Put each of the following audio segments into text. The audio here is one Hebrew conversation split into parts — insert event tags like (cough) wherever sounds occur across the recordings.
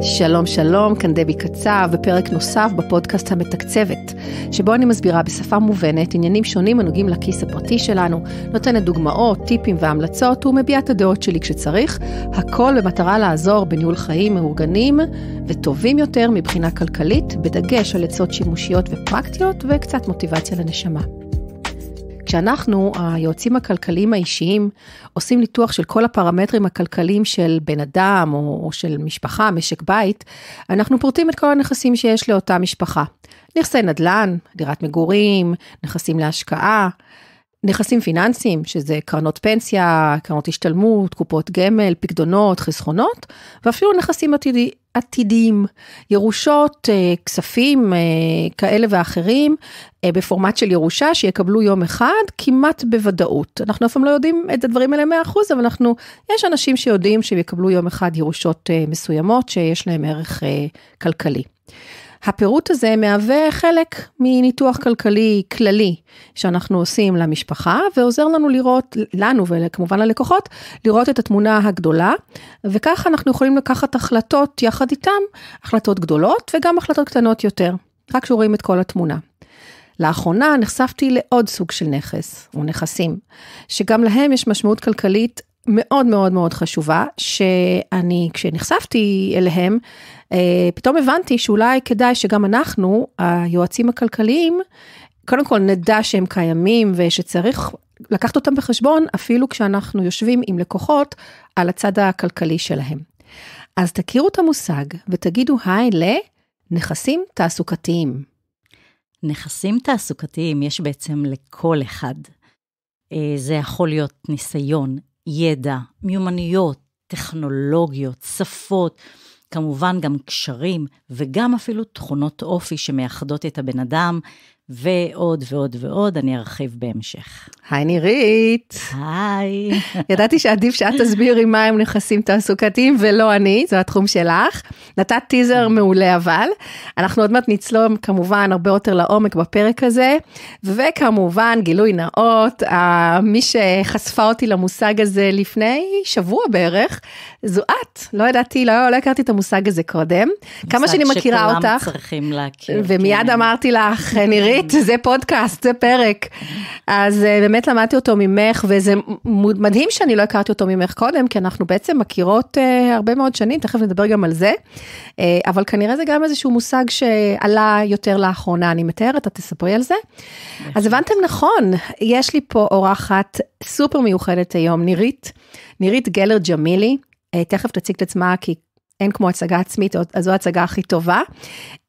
שלום שלום, כאן דבי קצב בפרק נוסף בפודקאסט המתקצבת, שבו אני מסבירה בשפה מובנת עניינים שונים הנוגעים לכיס הפרטי שלנו, נותנת דוגמאות, טיפים והמלצות ומביעה את הדעות שלי כשצריך, הכל במטרה לעזור בניהול חיים מאורגנים וטובים יותר מבחינה כלכלית, בדגש על עצות שימושיות ופרקטיות וקצת מוטיבציה לנשמה. כשאנחנו, היועצים הכלכליים האישיים, עושים ניתוח של כל הפרמטרים הכלכליים של בן אדם או, או של משפחה, משק בית, אנחנו פורטים את כל הנכסים שיש לאותה משפחה. נכסי נדל"ן, דירת מגורים, נכסים להשקעה, נכסים פיננסיים, שזה קרנות פנסיה, קרנות השתלמות, קופות גמל, פקדונות, חסכונות, ואפילו נכסים עתידי, עתידיים, ירושות, אה, כספים אה, כאלה ואחרים, אה, בפורמט של ירושה שיקבלו יום אחד כמעט בוודאות. אנחנו אף פעם לא יודעים את הדברים האלה 100%, אבל אנחנו, יש אנשים שיודעים שהם יקבלו יום אחד ירושות מסוימות שיש להם ערך כלכלי. הפירוט הזה מהווה חלק מניתוח כלכלי כללי שאנחנו עושים למשפחה ועוזר לנו לראות, לנו וכמובן ללקוחות, לראות את התמונה הגדולה וכך אנחנו יכולים לקחת החלטות יחד איתם, החלטות גדולות וגם החלטות קטנות יותר, רק כשרואים את כל התמונה. לאחרונה נחשפתי לעוד סוג של נכס או נכסים, שגם להם יש משמעות כלכלית מאוד מאוד מאוד חשובה, שאני, כשנחשפתי אליהם, אה, פתאום הבנתי שאולי כדאי שגם אנחנו, היועצים הכלכליים, קודם כל נדע שהם קיימים ושצריך לקחת אותם בחשבון, אפילו כשאנחנו יושבים עם לקוחות על הצד הכלכלי שלהם. אז תכירו את המושג ותגידו היי לנכסים תעסוקתיים. נכסים תעסוקתיים יש בעצם לכל אחד. אה, זה יכול להיות ניסיון, ידע, מיומנויות, טכנולוגיות, שפות, כמובן גם קשרים וגם אפילו תכונות אופי שמאחדות את הבן אדם ועוד ועוד ועוד, אני ארחיב בהמשך. היי נירית. היי. ידעתי שעדיף שאת תסבירי מה הם נכסים תעסוקתיים ולא אני, זה התחום שלך. נתת טיזר מעולה אבל. אנחנו עוד מעט נצלום כמובן הרבה יותר לעומק בפרק הזה, וכמובן גילוי נאות, אה, מי שחשפה אותי למושג הזה לפני שבוע בערך, זו את. לא ידעתי, לא, לא הכרתי את המושג הזה קודם. כמה שאני מכירה אותך. מושג שכולם צריכים להכיר. ומיד כן. אמרתי לך, אה, נירית, עברית, זה פודקאסט, זה פרק. אז אה, באמת למדתי אותו ממך, וזה מדהים שאני לא הכרתי אותו ממך קודם, כי אנחנו בעצם מכירות אה, הרבה מאוד שנים, תכף נדבר גם על זה. אה, אבל כנראה זה גם איזשהו מושג שעלה יותר לאחרונה, אני מתארת, את תספרי על זה. אז הבנתם נכון, יש לי פה אורחת סופר מיוחדת היום, נירית, נירית גלר ג'מילי. תכף תציג את עצמה כי אין כמו הצגה עצמית, אז זו ההצגה הכי טובה.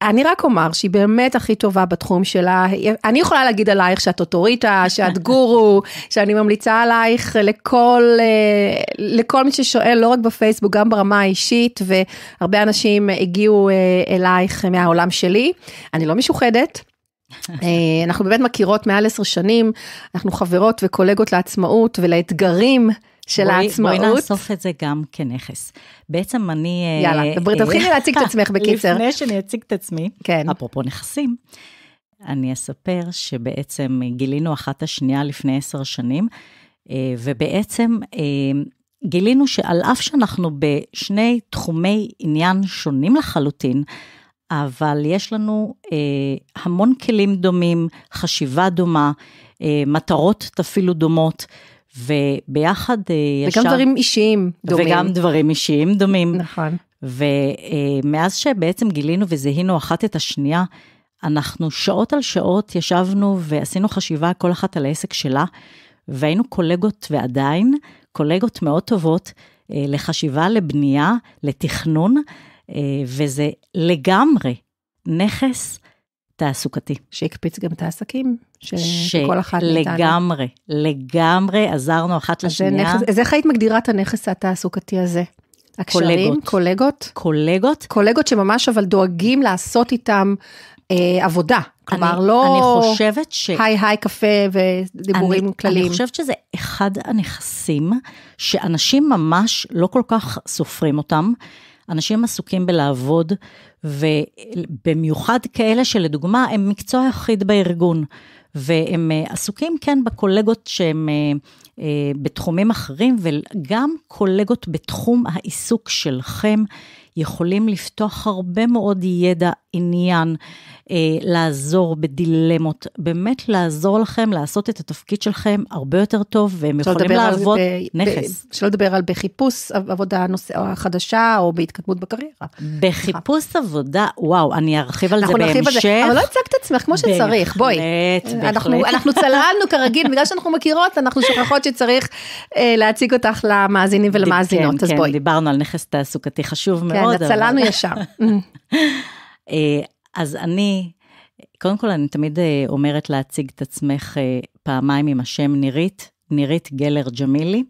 אני רק אומר שהיא באמת הכי טובה בתחום שלה. אני יכולה להגיד עלייך שאת אוטוריטה, שאת גורו, (laughs) שאני ממליצה עלייך לכל, אה, לכל מי ששואל, לא רק בפייסבוק, גם ברמה האישית, והרבה אנשים הגיעו אה, אלייך מהעולם שלי. אני לא משוחדת. אה, אנחנו באמת מכירות מעל עשר שנים, אנחנו חברות וקולגות לעצמאות ולאתגרים של בואי, העצמאות. בואי נאסוף את זה גם כנכס. בעצם אני... אה, יאללה, דברי, אה, תתחילי להציג את אה, עצמך בקיצר. לפני שאני אציג את עצמי, כן. אפרופו נכסים, אני אספר שבעצם גילינו אחת השנייה לפני עשר שנים, אה, ובעצם אה, גילינו שעל אף שאנחנו בשני תחומי עניין שונים לחלוטין, אבל יש לנו אה, המון כלים דומים, חשיבה דומה, אה, מטרות אפילו דומות, וביחד אה, ישר... וגם דברים אישיים דומים. וגם דברים אישיים דומים. נכון. ומאז שבעצם גילינו וזיהינו אחת את השנייה, אנחנו שעות על שעות ישבנו ועשינו חשיבה כל אחת על העסק שלה, והיינו קולגות ועדיין קולגות מאוד טובות אה, לחשיבה, לבנייה, לתכנון, אה, וזה לגמרי נכס תעסוקתי. שהקפיץ גם את העסקים, שכל אחת מאיתנו. לגמרי, לגמרי עזרנו אחת לשנייה. נכס, אז איך היית מגדירה את הנכס התעסוקתי הזה? הקשרים, קולגות. קולגות? קולגות. קולגות שממש אבל דואגים לעשות איתם אה, עבודה. כלומר, אני, לא... אני חושבת ש... היי היי קפה ודיבורים אני, כלליים. אני חושבת שזה אחד הנכסים שאנשים ממש לא כל כך סופרים אותם. אנשים עסוקים בלעבוד, ובמיוחד כאלה שלדוגמה הם מקצוע יחיד בארגון, והם אה, עסוקים כן בקולגות שהם אה, אה, בתחומים אחרים, וגם קולגות בתחום העיסוק שלכם יכולים לפתוח הרבה מאוד ידע, עניין. אה, לעזור בדילמות, באמת לעזור לכם לעשות את התפקיד שלכם הרבה יותר טוב, והם יכולים לעבוד נכס. שלא לדבר על בחיפוש עבודה נושא, חדשה או בהתקדמות בקריירה. בחיפוש עבודה, וואו, אני ארחיב על זה בהמשך. על זה, אבל לא הצגת את עצמך כמו שצריך, בואי. בהחלט, בהחלט. אנחנו צללנו כרגיל, בגלל שאנחנו מכירות, אנחנו שוכחות שצריך אה, להציג אותך למאזינים ולמאזינות, כן, אז כן, בואי. כן, דיברנו על נכס תעסוקתי חשוב כן, מאוד. כן, צללנו אבל... ישר. (laughs) Mm. אה, אז אני, קודם כל אני תמיד אה, אומרת להציג את עצמך אה, פעמיים עם השם נירית, נירית גלר ג'מילי.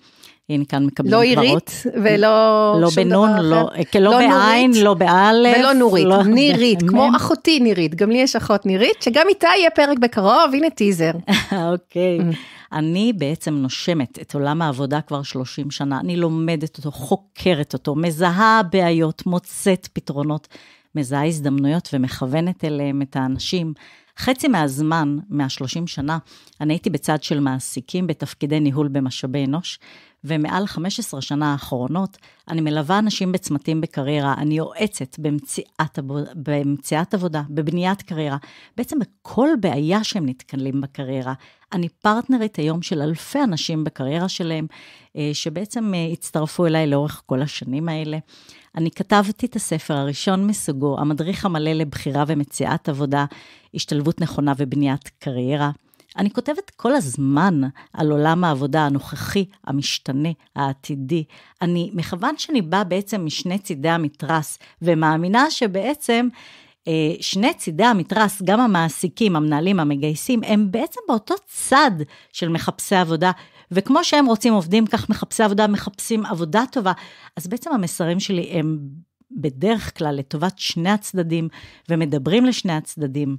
הנה כאן מקבלים לא גברות. לא עירית ולא לא שום בנון, דבר לא, אחר. אה, לא, בנון, לא בעין, לא באלף. ולא נורית, לא, נירית, ב- כמו כן. אחותי נירית. גם לי יש אחות נירית, שגם איתה יהיה פרק בקרוב, הנה טיזר. (laughs) אוקיי. Mm. אני בעצם נושמת את עולם העבודה כבר 30 שנה. אני לומדת אותו, חוקרת אותו, מזהה בעיות, מוצאת פתרונות. מזהה הזדמנויות ומכוונת אליהם את האנשים. חצי מהזמן, מה-30 שנה, אני הייתי בצד של מעסיקים בתפקידי ניהול במשאבי אנוש, ומעל 15 שנה האחרונות, אני מלווה אנשים בצמתים בקריירה, אני יועצת במציאת, עבודה, במציאת עבודה, בבניית קריירה, בעצם בכל בעיה שהם נתקלים בקריירה. אני פרטנרית היום של אלפי אנשים בקריירה שלהם, אה, שבעצם אה, הצטרפו אליי לאורך כל השנים האלה. אני כתבתי את הספר הראשון מסוגו, המדריך המלא לבחירה ומציאת עבודה, השתלבות נכונה ובניית קריירה. אני כותבת כל הזמן על עולם העבודה הנוכחי, המשתנה, העתידי. אני, מכיוון שאני באה בעצם משני צידי המתרס, ומאמינה שבעצם אה, שני צידי המתרס, גם המעסיקים, המנהלים, המגייסים, הם בעצם באותו צד של מחפשי עבודה וכמו שהם רוצים עובדים, כך מחפשי עבודה מחפשים עבודה טובה. אז בעצם המסרים שלי הם בדרך כלל לטובת שני הצדדים, ומדברים לשני הצדדים.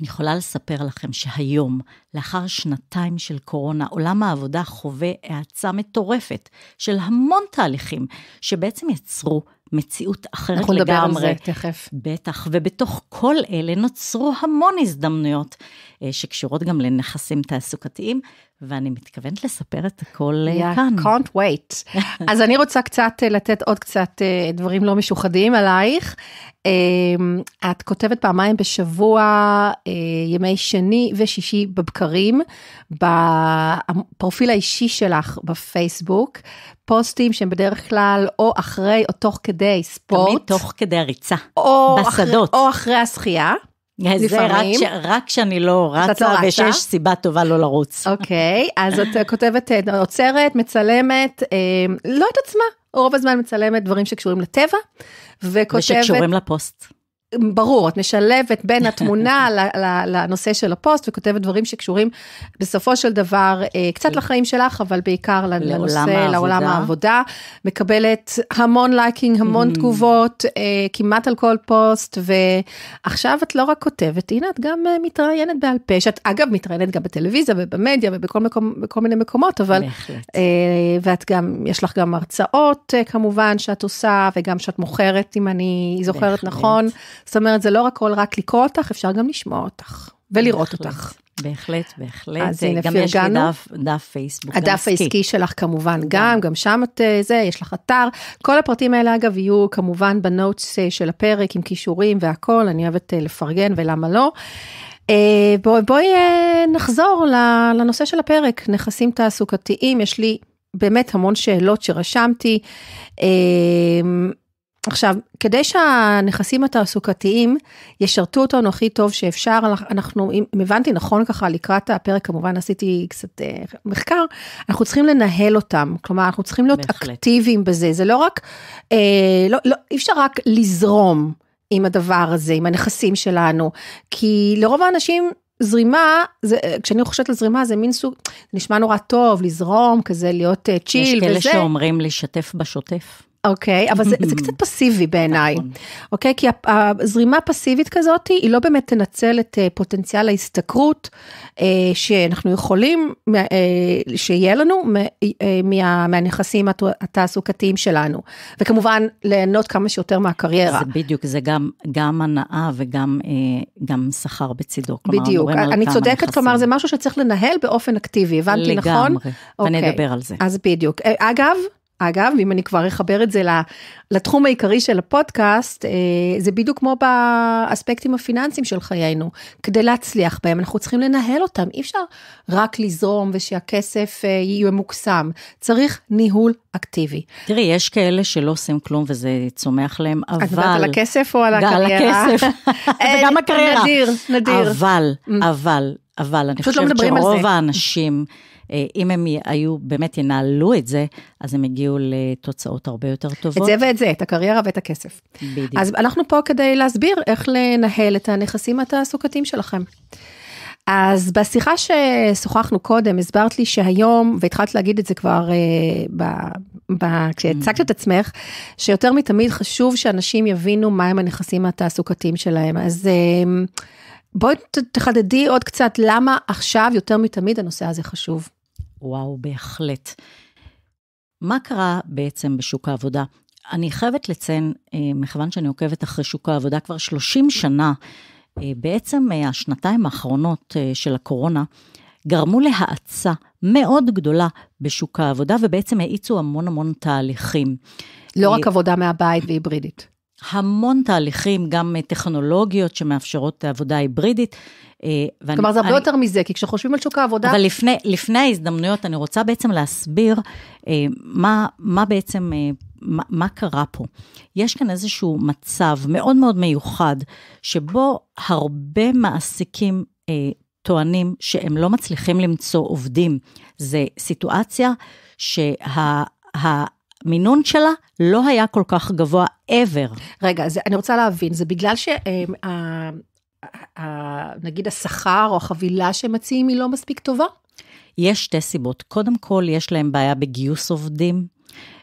אני יכולה לספר לכם שהיום, לאחר שנתיים של קורונה, עולם העבודה חווה האצה מטורפת של המון תהליכים שבעצם יצרו מציאות אחרת אנחנו לגמרי. אנחנו נדבר על זה תכף. בטח, ובתוך כל אלה נוצרו המון הזדמנויות אה, שקשורות גם לנכסים תעסוקתיים, ואני מתכוונת לספר את הכל אה, yeah, כאן. can't wait. (laughs) אז אני רוצה קצת אה, לתת עוד קצת דברים לא משוחדים עלייך. אמ, את כותבת פעמיים בשבוע, ימי שני ושישי בבקרים, בפרופיל האישי שלך בפייסבוק, פוסטים שהם בדרך כלל או אחרי או תוך כדי ספורט. תמיד תוך כדי הריצה, או בשדות. אחרי, או אחרי השחייה. אה, זה רק, ש, רק שאני לא רצה, לא ושיש סיבה טובה לא לרוץ. אוקיי, okay, אז את כותבת, אה, עוצרת, מצלמת, אה, לא את עצמה, רוב הזמן מצלמת דברים שקשורים לטבע, וכותבת... ושקשורים לפוסט. ברור, את משלבת בין התמונה (laughs) לנושא של הפוסט וכותבת דברים שקשורים בסופו של דבר אה, קצת כן. לחיים שלך, אבל בעיקר לנושא, העבודה. לעולם העבודה. מקבלת המון לייקינג, המון mm-hmm. תגובות, אה, כמעט על כל פוסט, ועכשיו את לא רק כותבת, הנה את גם אה, מתראיינת בעל פה, שאת אגב מתראיינת גם בטלוויזיה ובמדיה ובכל מקום, מיני מקומות, אבל... בהחלט. ואת גם, יש לך גם הרצאות כמובן שאת עושה, וגם שאת מוכרת, אם אני זוכרת בהחלט. נכון. זאת אומרת, זה לא רק כל רק לקרוא אותך, אפשר גם לשמוע אותך ולראות בהחלט, אותך. בהחלט, בהחלט. אז הנה, פרגנו. גם יש לי דף, דף פייסבוק הדף העסקי. העסקי שלך כמובן גם, גם, גם שם את אה, זה, יש לך אתר. כל הפרטים האלה אגב יהיו כמובן בנוטס אה, של הפרק עם כישורים והכול, אני אוהבת אה, לפרגן ולמה לא. בואי בוא נחזור לנושא של הפרק, נכסים תעסוקתיים, יש לי באמת המון שאלות שרשמתי. עכשיו, כדי שהנכסים התעסוקתיים ישרתו אותנו הכי טוב שאפשר, אנחנו, אם הבנתי נכון ככה, לקראת הפרק, כמובן עשיתי קצת אה, מחקר, אנחנו צריכים לנהל אותם, כלומר, אנחנו צריכים להיות בהחלט. אקטיביים בזה, זה לא רק, אה, לא, לא, אי אפשר רק לזרום עם הדבר הזה, עם הנכסים שלנו, כי לרוב האנשים זרימה, זה, אה, כשאני חושבת על זרימה, זה מין סוג, נשמע נורא טוב, לזרום, כזה להיות צ'יל אה, וזה. יש כאלה שאומרים לשתף בשוטף. אוקיי, okay, אבל זה, זה קצת (laughs) פסיבי בעיניי, נכון. אוקיי? Okay, כי הזרימה הפסיבית כזאת היא לא באמת תנצל את אה, פוטנציאל ההשתכרות אה, שאנחנו יכולים, אה, שיהיה לנו מה, מהנכסים התעסוקתיים שלנו. וכמובן, ליהנות כמה שיותר מהקריירה. זה בדיוק, זה גם, גם הנאה וגם גם שכר בצידו. כלומר, בדיוק, אני צודקת, נכסים. כלומר זה משהו שצריך לנהל באופן אקטיבי, הבנתי לגמרי. נכון? לגמרי, ואני אוקיי. אדבר על זה. אז בדיוק. אגב, אגב, אם אני כבר אחבר את זה לתחום העיקרי של הפודקאסט, אה, זה בדיוק כמו באספקטים הפיננסיים של חיינו. כדי להצליח בהם, אנחנו צריכים לנהל אותם. אי אפשר רק לזרום ושהכסף אה, יהיה מוקסם. צריך ניהול אקטיבי. תראי, יש כאלה שלא עושים כלום וזה צומח להם, אבל... את מדברת על הכסף או על הקריירה? על הכסף. (laughs) אה, וגם הקריירה. נדיר, נדיר. אבל, mm. אבל, אבל אני לא חושבת לא שרוב האנשים, אה, אם הם היו, באמת ינהלו את זה, אז הם הגיעו לתוצאות הרבה יותר טובות. את זה ואת זה, את הקריירה ואת הכסף. בדיוק. אז אנחנו פה כדי להסביר איך לנהל את הנכסים התעסוקתיים שלכם. אז בשיחה ששוחחנו קודם, הסברת לי שהיום, והתחלת להגיד את זה כבר אה, ב, ב, כשהצגת את עצמך, שיותר מתמיד חשוב שאנשים יבינו מהם הנכסים התעסוקתיים שלהם. אז אה, בואי תחדדי עוד קצת למה עכשיו יותר מתמיד הנושא הזה חשוב. וואו, בהחלט. מה קרה בעצם בשוק העבודה? אני חייבת לציין, אה, מכיוון שאני עוקבת אחרי שוק העבודה כבר 30 שנה, אה, בעצם אה, השנתיים האחרונות של הקורונה גרמו להאצה מאוד גדולה בשוק העבודה, ובעצם האיצו המון המון תהליכים. לא רק עבודה מהבית והיברידית. המון תהליכים, גם אה, טכנולוגיות שמאפשרות עבודה היברידית. אה, כלומר, זה הרבה אני, יותר מזה, כי כשחושבים על שוק העבודה... אבל לפני, לפני ההזדמנויות, אני רוצה בעצם להסביר אה, מה, מה בעצם, מה, מה קרה פה. יש כאן איזשהו מצב מאוד מאוד מיוחד, שבו הרבה מעסיקים טוענים שהם לא מצליחים למצוא עובדים. זו סיטואציה שה... המינון שלה לא היה כל כך גבוה ever. רגע, זה, אני רוצה להבין, זה בגלל שה... אה, נגיד השכר או החבילה שהם מציעים היא לא מספיק טובה? יש שתי סיבות. קודם כל, יש להם בעיה בגיוס עובדים.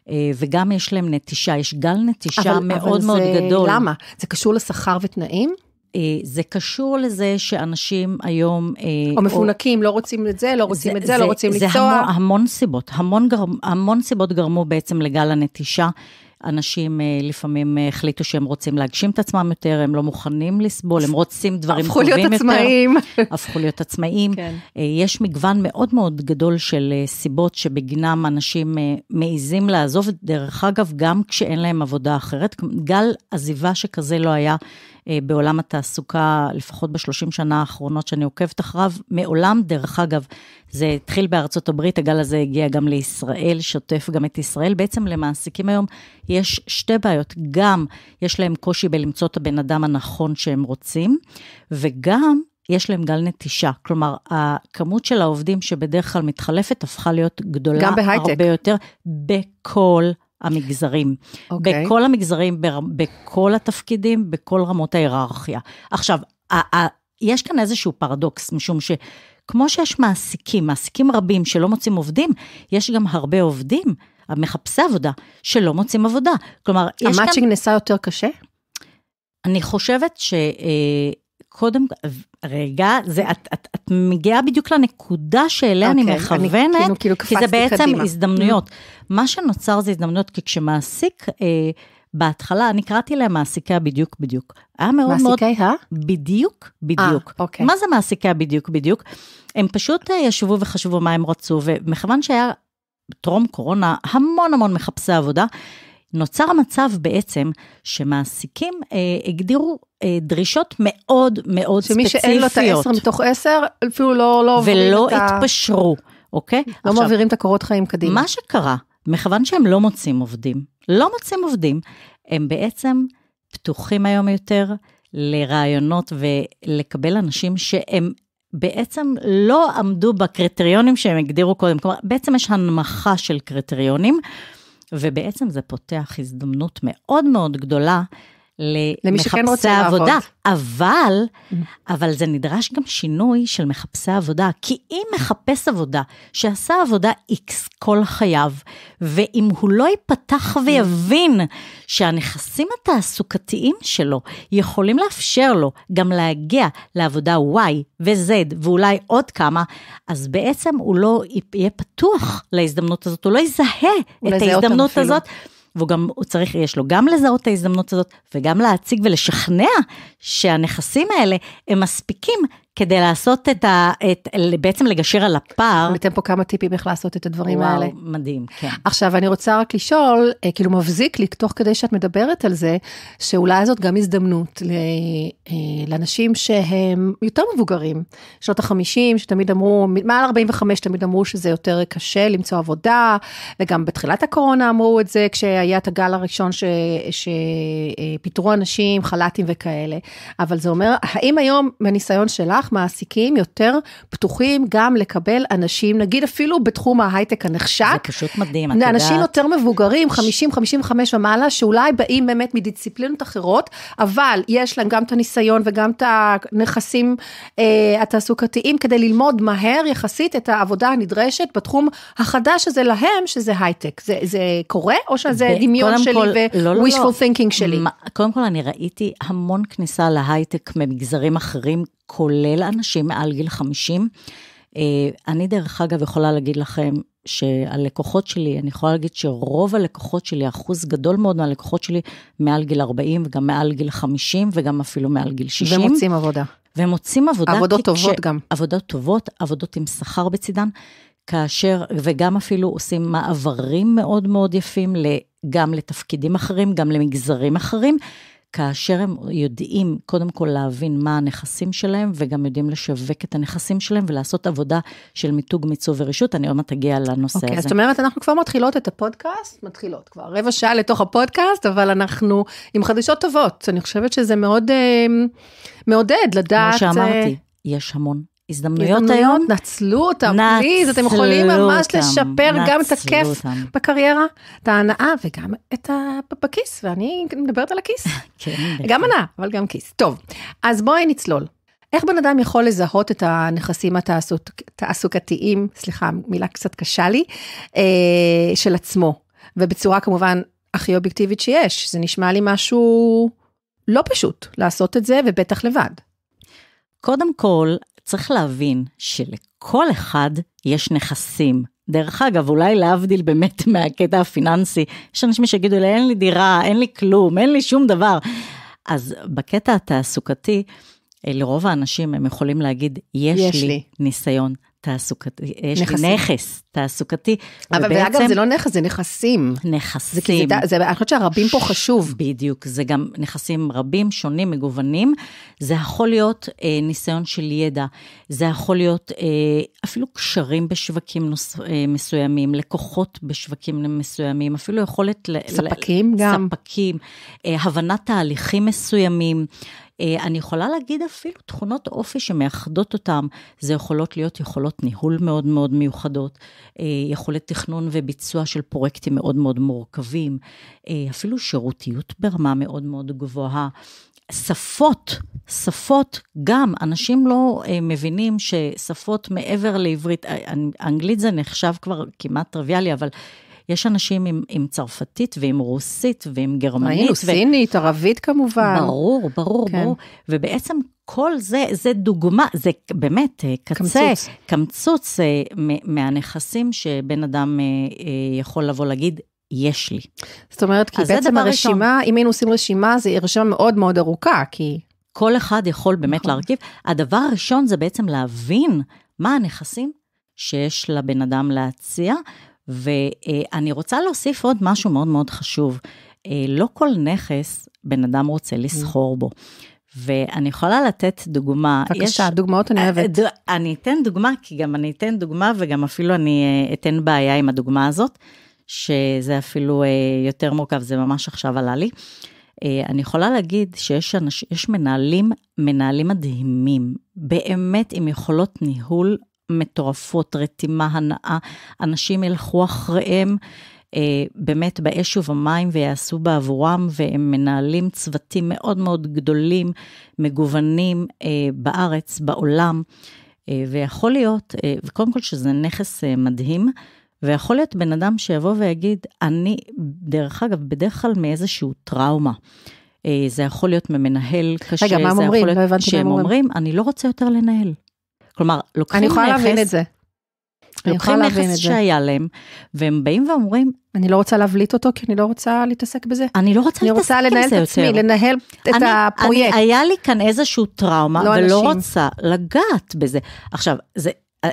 אה, וגם יש להם נטישה, יש גל נטישה אבל, מאוד אבל מאוד זה, גדול. למה? זה קשור לשכר ותנאים? אה, זה קשור לזה שאנשים היום... אה, או מפונקים, או... לא רוצים את זה, לא רוצים זה, את זה, לא זה לא רוצים לנסוע. זה המון, המון סיבות, המון, גר, המון סיבות גרמו בעצם לגל הנטישה. אנשים אה, לפעמים החליטו שהם רוצים להגשים את עצמם יותר, הם לא מוכנים לסבול, הם רוצים דברים טובים יותר. הפכו להיות עצמאים. (laughs) הפכו להיות עצמאים. כן. יש מגוון מאוד מאוד גדול של סיבות שבגינם אנשים מעיזים לעזוב, דרך אגב, גם כשאין להם עבודה אחרת. גל עזיבה שכזה לא היה אה, בעולם התעסוקה, לפחות בשלושים שנה האחרונות שאני עוקבת אחריו, מעולם, דרך אגב, זה התחיל בארצות הברית, הגל הזה הגיע גם לישראל, שוטף גם את ישראל. בעצם למעסיקים היום יש שתי בעיות, גם יש להם קושי בלמצוא את הבן אדם הנכון שהם רוצים, וגם יש להם גל נטישה. כלומר, הכמות של העובדים שבדרך כלל מתחלפת הפכה להיות גדולה גם בהייטק. הרבה יותר בכל המגזרים. Okay. אוקיי. בכל המגזרים, בכל התפקידים, בכל רמות ההיררכיה. עכשיו, יש כאן איזשהו פרדוקס, משום ש... כמו שיש מעסיקים, מעסיקים רבים שלא מוצאים עובדים, יש גם הרבה עובדים, מחפשי עבודה, שלא מוצאים עבודה. כלומר, יש כאן... המאצ'ינג נעשה יותר קשה? אני חושבת שקודם, אה, רגע, זה, את, את, את מגיעה בדיוק לנקודה שאליה okay, אוקיי, אני מכוונת, אני, כאילו, כאילו כי זה בעצם קדימה. הזדמנויות. Mm-hmm. מה שנוצר זה הזדמנויות, כי כשמעסיק, אה, בהתחלה, אני קראתי להם מעסיקי הבדיוק בדיוק. היה מאוד מעסיקי מאוד... מעסיקי ה? בדיוק בדיוק. 아, אה, okay. אוקיי. מה זה מעסיקי הבדיוק בדיוק? הם פשוט אה, ישבו וחשבו מה הם רצו, ומכיוון שהיה טרום קורונה המון המון מחפשי עבודה, נוצר מצב בעצם שמעסיקים אה, הגדירו אה, דרישות מאוד מאוד שמי ספציפיות. שמי שאין לו את העשר מתוך עשר, אפילו לא, לא עוברים את ה... ולא התפשרו, אוקיי? לא עכשיו, מעבירים את הקורות חיים קדימה. מה שקרה, מכיוון שהם לא מוצאים עובדים, לא מוצאים עובדים, הם בעצם פתוחים היום יותר לרעיונות ולקבל אנשים שהם בעצם לא עמדו בקריטריונים שהם הגדירו קודם. כלומר, בעצם יש הנמכה של קריטריונים. ובעצם זה פותח הזדמנות מאוד מאוד גדולה למחפשי עבודה. אבל, אבל זה נדרש גם שינוי של מחפשי עבודה, כי אם מחפש עבודה שעשה עבודה איקס כל חייו, ואם הוא לא ייפתח ויבין שהנכסים התעסוקתיים שלו יכולים לאפשר לו גם להגיע לעבודה Y ו-Z ואולי עוד כמה, אז בעצם הוא לא יהיה פתוח להזדמנות הזאת, הוא לא יזהה לא את ההזדמנות הזאת. אפילו. והוא גם, הוא צריך, יש לו גם לזהות את ההזדמנות הזאת, וגם להציג ולשכנע שהנכסים האלה הם מספיקים כדי לעשות את ה... את, בעצם לגשר על הפער. ניתן פה כמה טיפים איך לעשות את הדברים וואו, האלה. וואו, מדהים, כן. עכשיו, אני רוצה רק לשאול, אה, כאילו מבזיק לי, תוך כדי שאת מדברת על זה, שאולי זאת גם הזדמנות ל, אה, לאנשים שהם יותר מבוגרים, שנות ה-50, שתמיד אמרו, מעל 45 תמיד אמרו שזה יותר קשה למצוא עבודה, וגם בתחילת הקורונה אמרו את זה, כשהיה את הגל הראשון שפיטרו אנשים, חל"תים וכאלה. אבל זה אומר, האם היום, מהניסיון שלך, כך מעסיקים יותר פתוחים גם לקבל אנשים, נגיד אפילו בתחום ההייטק הנחשק. זה פשוט מדהים, את יודעת. אנשים יותר מבוגרים, 50, 55 ומעלה, שאולי באים באמת מדיסציפלינות אחרות, אבל יש להם גם את הניסיון וגם את הנכסים אה, התעסוקתיים כדי ללמוד מהר יחסית את העבודה הנדרשת בתחום החדש הזה להם, שזה הייטק. זה, זה קורה או שזה דמיון שלי ו-wishful לא, לא, לא. thinking שלי? קודם כל, אני ראיתי המון כניסה להייטק ממגזרים אחרים. כולל אנשים מעל גיל 50. אה, אני דרך אגב יכולה להגיד לכם שהלקוחות שלי, אני יכולה להגיד שרוב הלקוחות שלי, אחוז גדול מאוד מהלקוחות שלי, מעל גיל 40 וגם מעל גיל 50 וגם אפילו מעל גיל 60. ומוצאים עבודה. ומוצאים עבודה. עבודות טובות כש... גם. עבודות טובות, עבודות עם שכר בצידן, כאשר, וגם אפילו עושים מעברים מאוד מאוד יפים, גם לתפקידים אחרים, גם למגזרים אחרים. כאשר הם יודעים קודם כל להבין מה הנכסים שלהם, וגם יודעים לשווק את הנכסים שלהם ולעשות עבודה של מיתוג, מיצוב ורשות, אני עוד מעט אגיע לנושא okay, אוקיי, הזה. אוקיי, אז זאת אומרת, אנחנו כבר מתחילות את הפודקאסט, מתחילות כבר רבע שעה לתוך הפודקאסט, אבל אנחנו עם חדשות טובות. אני חושבת שזה מאוד אה, מעודד לדעת... כמו שאמרתי, אה, יש המון הזדמנויות, היום. נצלו אותם, נצלו פליז, אתם יכולים ממש אותם, לשפר גם את הכיף אותם. בקריירה, את ההנאה וגם את ה... בכיס, ואני מדברת על הכיס. (laughs) כן. גם הנאה, אבל גם כיס. טוב, אז בואי נצלול. איך בן אדם יכול לזהות את הנכסים התעסוקתיים, סליחה, מילה קצת קשה לי, אה, של עצמו, ובצורה כמובן הכי אובייקטיבית שיש, זה נשמע לי משהו לא פשוט לעשות את זה, ובטח לבד. קודם כל, צריך להבין שלכל אחד יש נכסים. דרך אגב, אולי להבדיל באמת (laughs) מהקטע הפיננסי, יש אנשים שיגידו לי, אין לי דירה, אין לי כלום, אין לי שום דבר. אז בקטע התעסוקתי, אה, לרוב האנשים הם יכולים להגיד, יש, יש לי, לי ניסיון תעסוקתי, אה, יש נכסים. לי נכס תעסוקתי. אבל ובעצם, ואגב, זה לא נכס, זה נכסים. נכסים. זה, זה, זה, אני חושבת שהרבים פה חשוב. בדיוק, זה גם נכסים רבים, שונים, מגוונים. זה יכול להיות אה, ניסיון של ידע, זה יכול להיות אה, אפילו קשרים בשווקים נוס, אה, מסוימים, לקוחות בשווקים מסוימים, אפילו יכולת... ספקים ל, גם. ספקים, אה, הבנת תהליכים מסוימים. אה, אני יכולה להגיד אפילו תכונות אופי שמאחדות אותם, זה יכולות להיות יכולות ניהול מאוד מאוד מיוחדות, אה, יכולת תכנון וביצוע של פרויקטים מאוד מאוד מורכבים, אה, אפילו שירותיות ברמה מאוד מאוד גבוהה. שפות, שפות גם, אנשים לא אה, מבינים ששפות מעבר לעברית, אנגלית זה נחשב כבר כמעט טריוויאלי, אבל יש אנשים עם, עם צרפתית ועם רוסית ועם גרמנית. ראינו, אה, ו... סינית, ערבית כמובן. ברור, ברור, כן. ברור. ובעצם כל זה, זה דוגמה, זה באמת אה, קצה, קמצוץ, קמצוץ אה, מהנכסים שבן אדם יכול לבוא להגיד, יש לי. זאת אומרת, כי בעצם הרשימה, ראשון. אם היינו עושים רשימה, זה רשימה מאוד מאוד ארוכה, כי... כל אחד יכול באמת נכון. להרכיב. הדבר הראשון זה בעצם להבין מה הנכסים שיש לבן אדם להציע, ואני רוצה להוסיף עוד משהו מאוד מאוד חשוב. אה, לא כל נכס בן אדם רוצה לסחור בו. ואני יכולה לתת דוגמה. בבקשה, דוגמאות אני אה, אוהבת. אה, אני אתן דוגמה, כי גם אני אתן דוגמה וגם אפילו אני אתן בעיה עם הדוגמה הזאת, שזה אפילו יותר מורכב, זה ממש עכשיו עלה לי. אני יכולה להגיד שיש אנש... מנהלים, מנהלים מדהימים, באמת עם יכולות ניהול מטורפות, רתימה, הנאה. אנשים ילכו אחריהם אה, באמת באש ובמים ויעשו בעבורם, והם מנהלים צוותים מאוד מאוד גדולים, מגוונים אה, בארץ, בעולם. אה, ויכול להיות, אה, וקודם כל שזה נכס אה, מדהים, ויכול להיות בן אדם שיבוא ויגיד, אני, דרך אגב, בדרך כלל מאיזשהו טראומה. אה, זה יכול להיות ממנהל קשה, רגע, מה הם אומרים? לא הבנתי מה הם אומרים. אני לא רוצה יותר לנהל. כלומר, לוקחים נכס... אני יכולה להבין את זה. לוקחים נכס שהיה להם, והם באים ואומרים... אני לא רוצה להבליט אותו, כי אני לא רוצה להתעסק בזה. אני לא רוצה להתעסק בזה יותר. אני רוצה לנהל את עצמי, לנהל את הפרויקט. היה לי כאן איזשהו טראומה, לא ולא רוצה לגעת בזה. עכשיו, זה,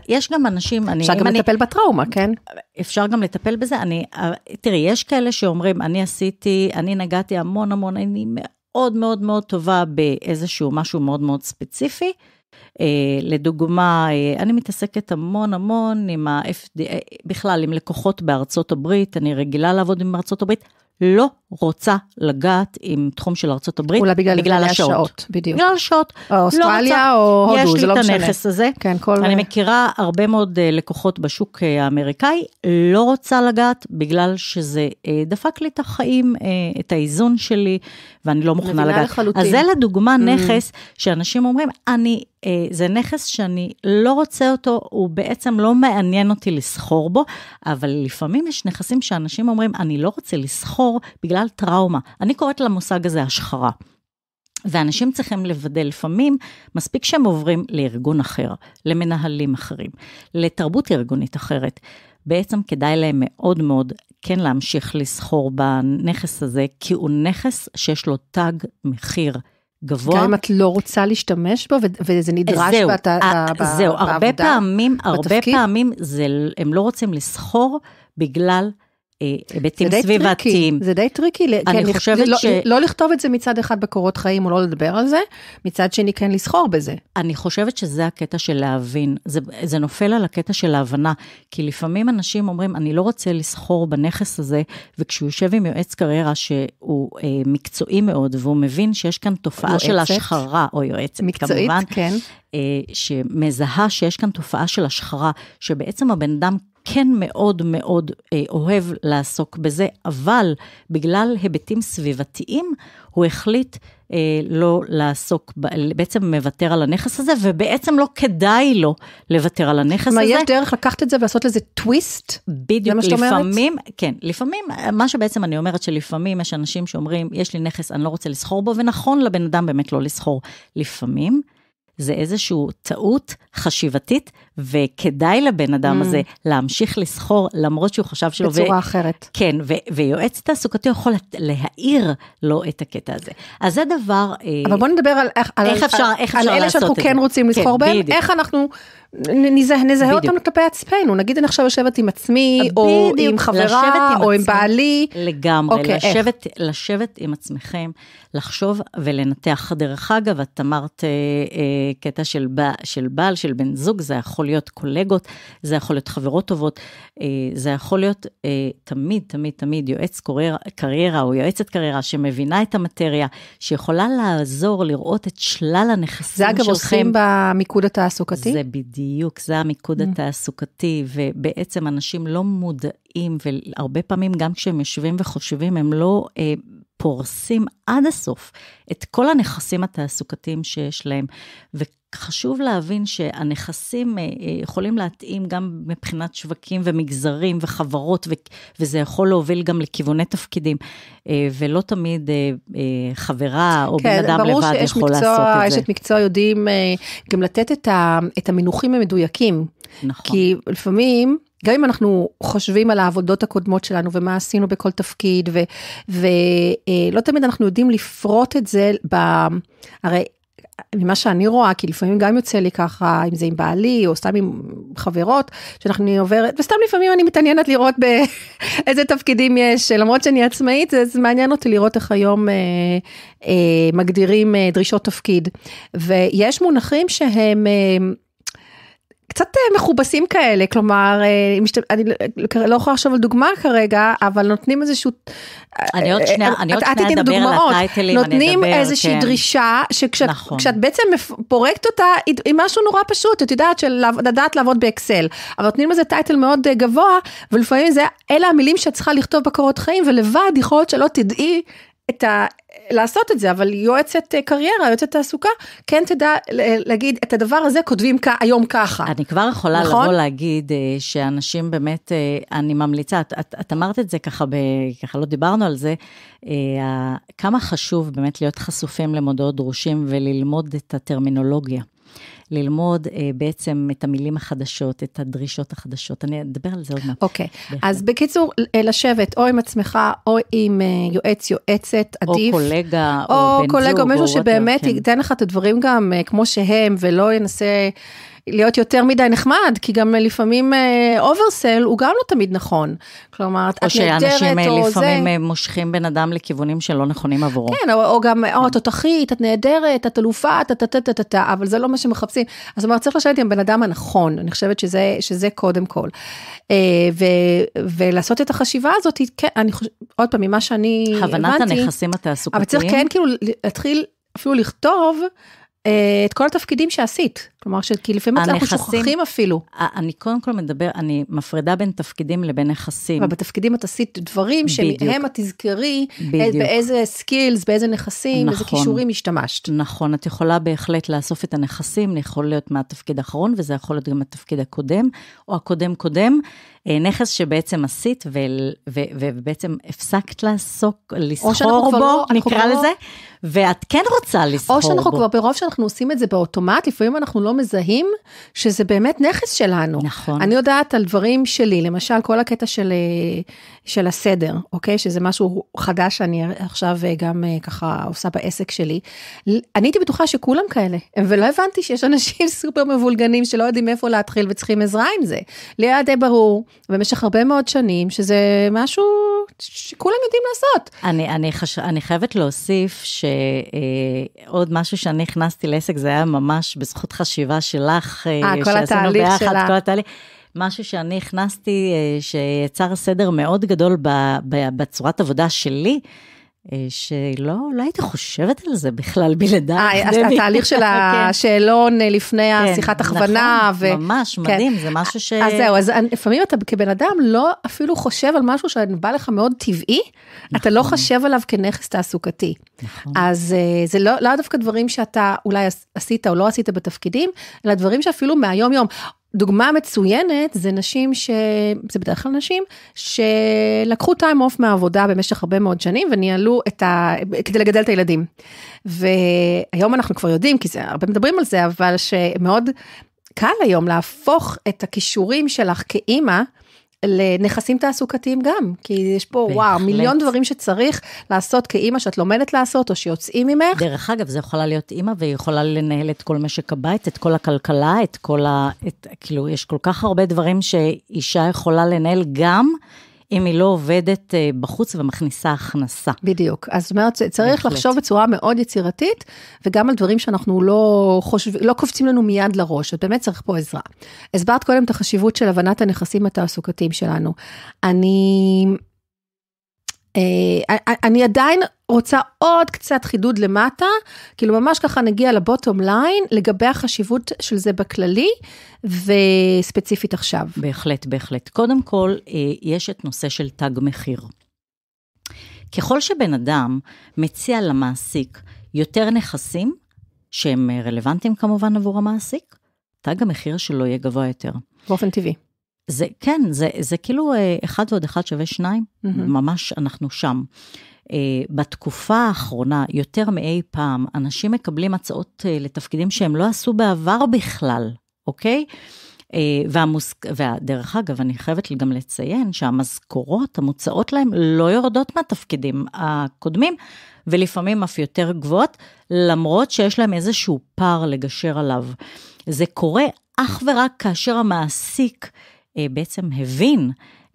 יש גם אנשים, אני... אפשר גם אני, לטפל בטראומה, כן? אפשר גם לטפל בזה. אני, תראי, יש כאלה שאומרים, אני עשיתי, אני נגעתי המון המון, אני מאוד מאוד מאוד טובה באיזשהו משהו מאוד מאוד ספציפי. אה, לדוגמה, אה, אני מתעסקת המון המון עם ה-FDA, בכלל עם לקוחות בארצות הברית, אני רגילה לעבוד עם ארצות הברית, לא רוצה לגעת עם תחום של ארצות הברית, אולי בגלל, בגלל השעות. השעות. בדיוק. בגלל השעות. או לא אוסטרליה או הודו, זה לא משנה. יש לי את הנכס הזה. כן, כל... אני מכירה הרבה מאוד אה, לקוחות בשוק האמריקאי, לא רוצה לגעת בגלל שזה דפק לי את החיים, את האיזון שלי, ואני לא מוכנה לגעת. לחלוטין. אז זה לדוגמה mm. נכס שאנשים אומרים, אני אה, זה נכס שאני לא רוצה אותו, הוא בעצם לא מעניין אותי לסחור בו, אבל לפעמים יש נכסים שאנשים אומרים, אני לא רוצה לסחור בגלל טראומה. אני קוראת למושג הזה השחרה. ואנשים צריכים לוודא לפעמים, מספיק שהם עוברים לארגון אחר, למנהלים אחרים, לתרבות ארגונית אחרת. בעצם כדאי להם מאוד מאוד כן להמשיך לסחור בנכס הזה, כי הוא נכס שיש לו תג מחיר גבוה. גם אם את לא רוצה להשתמש בו, וזה נדרש זהו, בת, בת, אה, זהו, הרבה פעמים, בתפקיד? הרבה פעמים זה, הם לא רוצים לסחור בגלל היבטים אה, סביבתיים. זה די טריקי, אני כן, חושבת לא, ש... לא לכתוב את זה מצד אחד בקורות חיים או לא לדבר על זה, מצד שני כן לסחור בזה. אני חושבת שזה הקטע של להבין, זה, זה נופל על הקטע של ההבנה, כי לפעמים אנשים אומרים, אני לא רוצה לסחור בנכס הזה, וכשהוא יושב עם יועץ קריירה שהוא אה, מקצועי מאוד, והוא מבין שיש כאן תופעה יועצת. של השחרה, או יועצת מקצועית, כמובן, כן. אה, שמזהה שיש כאן תופעה של השחרה, שבעצם הבן אדם כן מאוד מאוד אה, אוהב לעסוק בזה, אבל בגלל היבטים סביבתיים, הוא החליט אה, לא לעסוק, בעצם מוותר על הנכס הזה, ובעצם לא כדאי לו לוותר על הנכס הזה. מה, יש דרך לקחת את זה ולעשות לזה טוויסט? בדיוק, זה מה שאת לפעמים, אומרת? כן, לפעמים, מה שבעצם אני אומרת שלפעמים יש אנשים שאומרים, יש לי נכס, אני לא רוצה לסחור בו, ונכון לבן אדם באמת לא לסחור. לפעמים, זה איזושהי טעות חשיבתית, וכדאי לבן אדם mm. הזה להמשיך לסחור, למרות שהוא חשב שלו. בצורה ו... אחרת. כן, ו... ויועץ תעסוקתי יכול להעיר לו את הקטע הזה. אז זה דבר... אה, אבל בוא נדבר על איך, איך אפשר, איך אפשר לעשות את כן זה. על אלה שאנחנו כן רוצים לסחור כן, בהם, בדיוק. איך אנחנו... נזהה, נזהה אותם כלפי עצמנו, נגיד אני עכשיו יושבת עם עצמי, אה, או עם חברה, עם או עם בעלי. לגמרי, okay, אוקיי, לשבת, איך? לשבת עם עצמכם, לחשוב ולנתח. דרך אגב, את אמרת אה, אה, קטע של, בע, של בעל, של בן זוג, זה יכול להיות קולגות, זה יכול להיות חברות טובות, אה, זה יכול להיות אה, תמיד, תמיד, תמיד יועץ קריירה, קריירה או יועצת קריירה שמבינה את המטריה, שיכולה לעזור לראות את שלל הנכסים שלכם. זה אגב עושים במיקוד התעסוקתי? זה בדיוק. בדיוק, זה המיקוד mm. התעסוקתי, ובעצם אנשים לא מודעים, והרבה פעמים גם כשהם יושבים וחושבים, הם לא אה, פורסים עד הסוף את כל הנכסים התעסוקתיים שיש להם. ו- חשוב להבין שהנכסים אה, אה, יכולים להתאים גם מבחינת שווקים ומגזרים וחברות, וזה יכול להוביל גם לכיווני תפקידים, אה, ולא תמיד חברה או כן, בן אדם לבד יכול מקצוע, לעשות את זה. כן, ברור את מקצוע יודעים גם לתת את, ה, את המינוחים המדויקים. נכון. כי לפעמים... גם אם אנחנו חושבים על העבודות הקודמות שלנו ומה עשינו בכל תפקיד ולא ו... לא תמיד אנחנו יודעים לפרוט את זה ב... הרי ממה שאני רואה, כי לפעמים גם יוצא לי ככה, אם זה עם בעלי, או סתם עם חברות, שאנחנו עוברת, וסתם לפעמים אני מתעניינת לראות באיזה (laughs) תפקידים יש, למרות שאני עצמאית, זה מעניין אותי לראות איך היום אה, אה, מגדירים אה, דרישות תפקיד. ויש מונחים שהם... אה, קצת אה, מכובסים כאלה, כלומר, אה, אני לא, אה, לא יכולה לחשוב על דוגמה כרגע, אבל נותנים איזשהו... אני עוד שנייה, אני עוד שנייה אדבר על הטייטלים, נותנים איזושהי כן. דרישה, שכשאת נכון. בעצם פורקת אותה, היא משהו נורא פשוט, את יודעת, של לדעת לעבוד באקסל, אבל נותנים לזה טייטל מאוד גבוה, ולפעמים זה, אלה המילים שאת צריכה לכתוב בקורות חיים, ולבד יכול להיות שלא תדעי את ה... לעשות את זה, אבל יועצת אה, קריירה, יועצת תעסוקה, כן תדע להגיד, את הדבר הזה כותבים כ... היום ככה. אני כבר יכולה נכון? לבוא להגיד אה, שאנשים באמת, אה, אני ממליצה, את, את, את אמרת את זה ככה, ב, ככה לא דיברנו על זה, כמה חשוב באמת להיות חשופים למודעות דרושים וללמוד את הטרמינולוגיה. ללמוד אה, בעצם את המילים החדשות, את הדרישות החדשות. אני אדבר על זה עוד מעט. אוקיי, אז בקיצור, אה, לשבת או עם עצמך, או עם אה, יועץ, יועצת, עדיף. או קולגה, או או בן זוג, או קולגה, מישהו שבאמת כן. ייתן לך את הדברים גם אה, כמו שהם, ולא ינסה... להיות יותר מדי נחמד, כי גם לפעמים אוברסל אה, הוא גם לא תמיד נכון. כלומר, את נהדרת או זה... או שאנשים אה, לפעמים אה, מושכים בן אדם לכיוונים שלא נכונים עבורו. כן, או, או גם, או את תותחית, את נהדרת, את אלופה, טה-טה-טה-טה-טה, אבל זה לא מה שמחפשים. אז זאת אומרת, צריך לשבת עם הבן אדם הנכון, אני חושבת שזה, שזה קודם כל. ו, ולעשות את החשיבה הזאת, כן, אני חושבת, עוד פעם, ממה שאני הבנתי... הבנת הנכסים התעסוקתיים. אבל צריך כן כאילו להתחיל אפילו לכתוב את כל התפקידים שעשית. כלומר, כי לפעמים אנחנו שוכחים אפילו. אני קודם כל מדבר, אני מפרידה בין תפקידים לבין נכסים. אבל בתפקידים את עשית דברים שמהם את תזכרי, באיזה סקילס, באיזה נכסים, נכון, באיזה כישורים השתמשת. נכון, את יכולה בהחלט לאסוף את הנכסים, יכול להיות מהתפקיד האחרון, וזה יכול להיות גם התפקיד הקודם, או הקודם קודם. אה, נכס שבעצם עשית, ו, ו, ובעצם הפסקת לעסוק, לסחור בו, לא, נקרא לא- לזה, ואת כן רוצה לסחור בו. או שאנחנו כבר ברוב שאנחנו עושים את זה באוטומט, לפעמים אנחנו לא לא מזהים שזה באמת נכס שלנו. נכון. אני יודעת על דברים שלי, למשל כל הקטע של, אה, של הסדר, אוקיי? שזה משהו חדש שאני עכשיו אה, גם אה, ככה עושה בעסק שלי. אני הייתי בטוחה שכולם כאלה, ולא הבנתי שיש אנשים (laughs) סופר מבולגנים שלא יודעים איפה להתחיל וצריכים עזרה עם זה. לי היה די ברור במשך הרבה מאוד שנים שזה משהו שכולם יודעים לעשות. אני, אני, חש... אני חייבת להוסיף שעוד אה, משהו שאני הכנסתי לעסק, זה היה ממש בזכות חשיבה שלך, 아, אה, אה, שעשינו ביחד, שלה. כל התהליך. משהו שאני הכנסתי, שיצר סדר מאוד גדול ב... בצורת עבודה שלי. אה, שלא, לא הייתי חושבת על זה בכלל בלעדיי. אה, התהליך של (laughs) כן. השאלון אה, לפני כן, השיחת נכון, הכוונה. נכון, ממש כן. מדהים, זה משהו ש... אז זהו, אז לפעמים אתה כבן אדם לא אפילו חושב על משהו שבא לך מאוד טבעי, אתה לא נכון. חושב עליו כנכס תעסוקתי. נכון. אז זה לא, לא דווקא דברים שאתה אולי עשית או לא עשית בתפקידים, אלא דברים שאפילו מהיום-יום, דוגמה מצוינת זה נשים ש... זה בדרך כלל נשים שלקחו טיים אוף מהעבודה במשך הרבה מאוד שנים וניהלו את ה... כדי לגדל את הילדים. והיום אנחנו כבר יודעים, כי זה הרבה מדברים על זה, אבל שמאוד קל היום להפוך את הכישורים שלך כאימא לנכסים תעסוקתיים גם, כי יש פה, בהחלט. וואו, מיליון דברים שצריך לעשות כאימא שאת לומדת לעשות, או שיוצאים ממך. דרך אגב, זו יכולה להיות אימא, והיא יכולה לנהל את כל משק הבית, את כל הכלכלה, את כל ה... את, כאילו, יש כל כך הרבה דברים שאישה יכולה לנהל גם. אם היא לא עובדת אה, בחוץ ומכניסה הכנסה. בדיוק, אז זאת אומרת, צריך בהחלט. לחשוב בצורה מאוד יצירתית, וגם על דברים שאנחנו לא חושבים, לא קופצים לנו מיד לראש, אז באמת צריך פה עזרה. הסברת קודם את החשיבות של הבנת הנכסים התעסוקתיים שלנו. אני... אה, אני עדיין רוצה עוד קצת חידוד למטה, כאילו ממש ככה נגיע לבוטום ליין לגבי החשיבות של זה בכללי וספציפית עכשיו. בהחלט, בהחלט. קודם כל, אה, יש את נושא של תג מחיר. ככל שבן אדם מציע למעסיק יותר נכסים, שהם אה, רלוונטיים כמובן עבור המעסיק, תג המחיר שלו יהיה גבוה יותר. באופן טבעי. זה, כן, זה, זה כאילו אה, אחד ועוד אחד שווה שניים, mm-hmm. ממש אנחנו שם. אה, בתקופה האחרונה, יותר מאי פעם, אנשים מקבלים הצעות אה, לתפקידים שהם לא עשו בעבר בכלל, אוקיי? אה, והמוס... ודרך אגב, אני חייבת גם לציין שהמשכורות המוצעות להם לא יורדות מהתפקידים הקודמים, ולפעמים אף יותר גבוהות, למרות שיש להם איזשהו פער לגשר עליו. זה קורה אך ורק כאשר המעסיק אה, בעצם הבין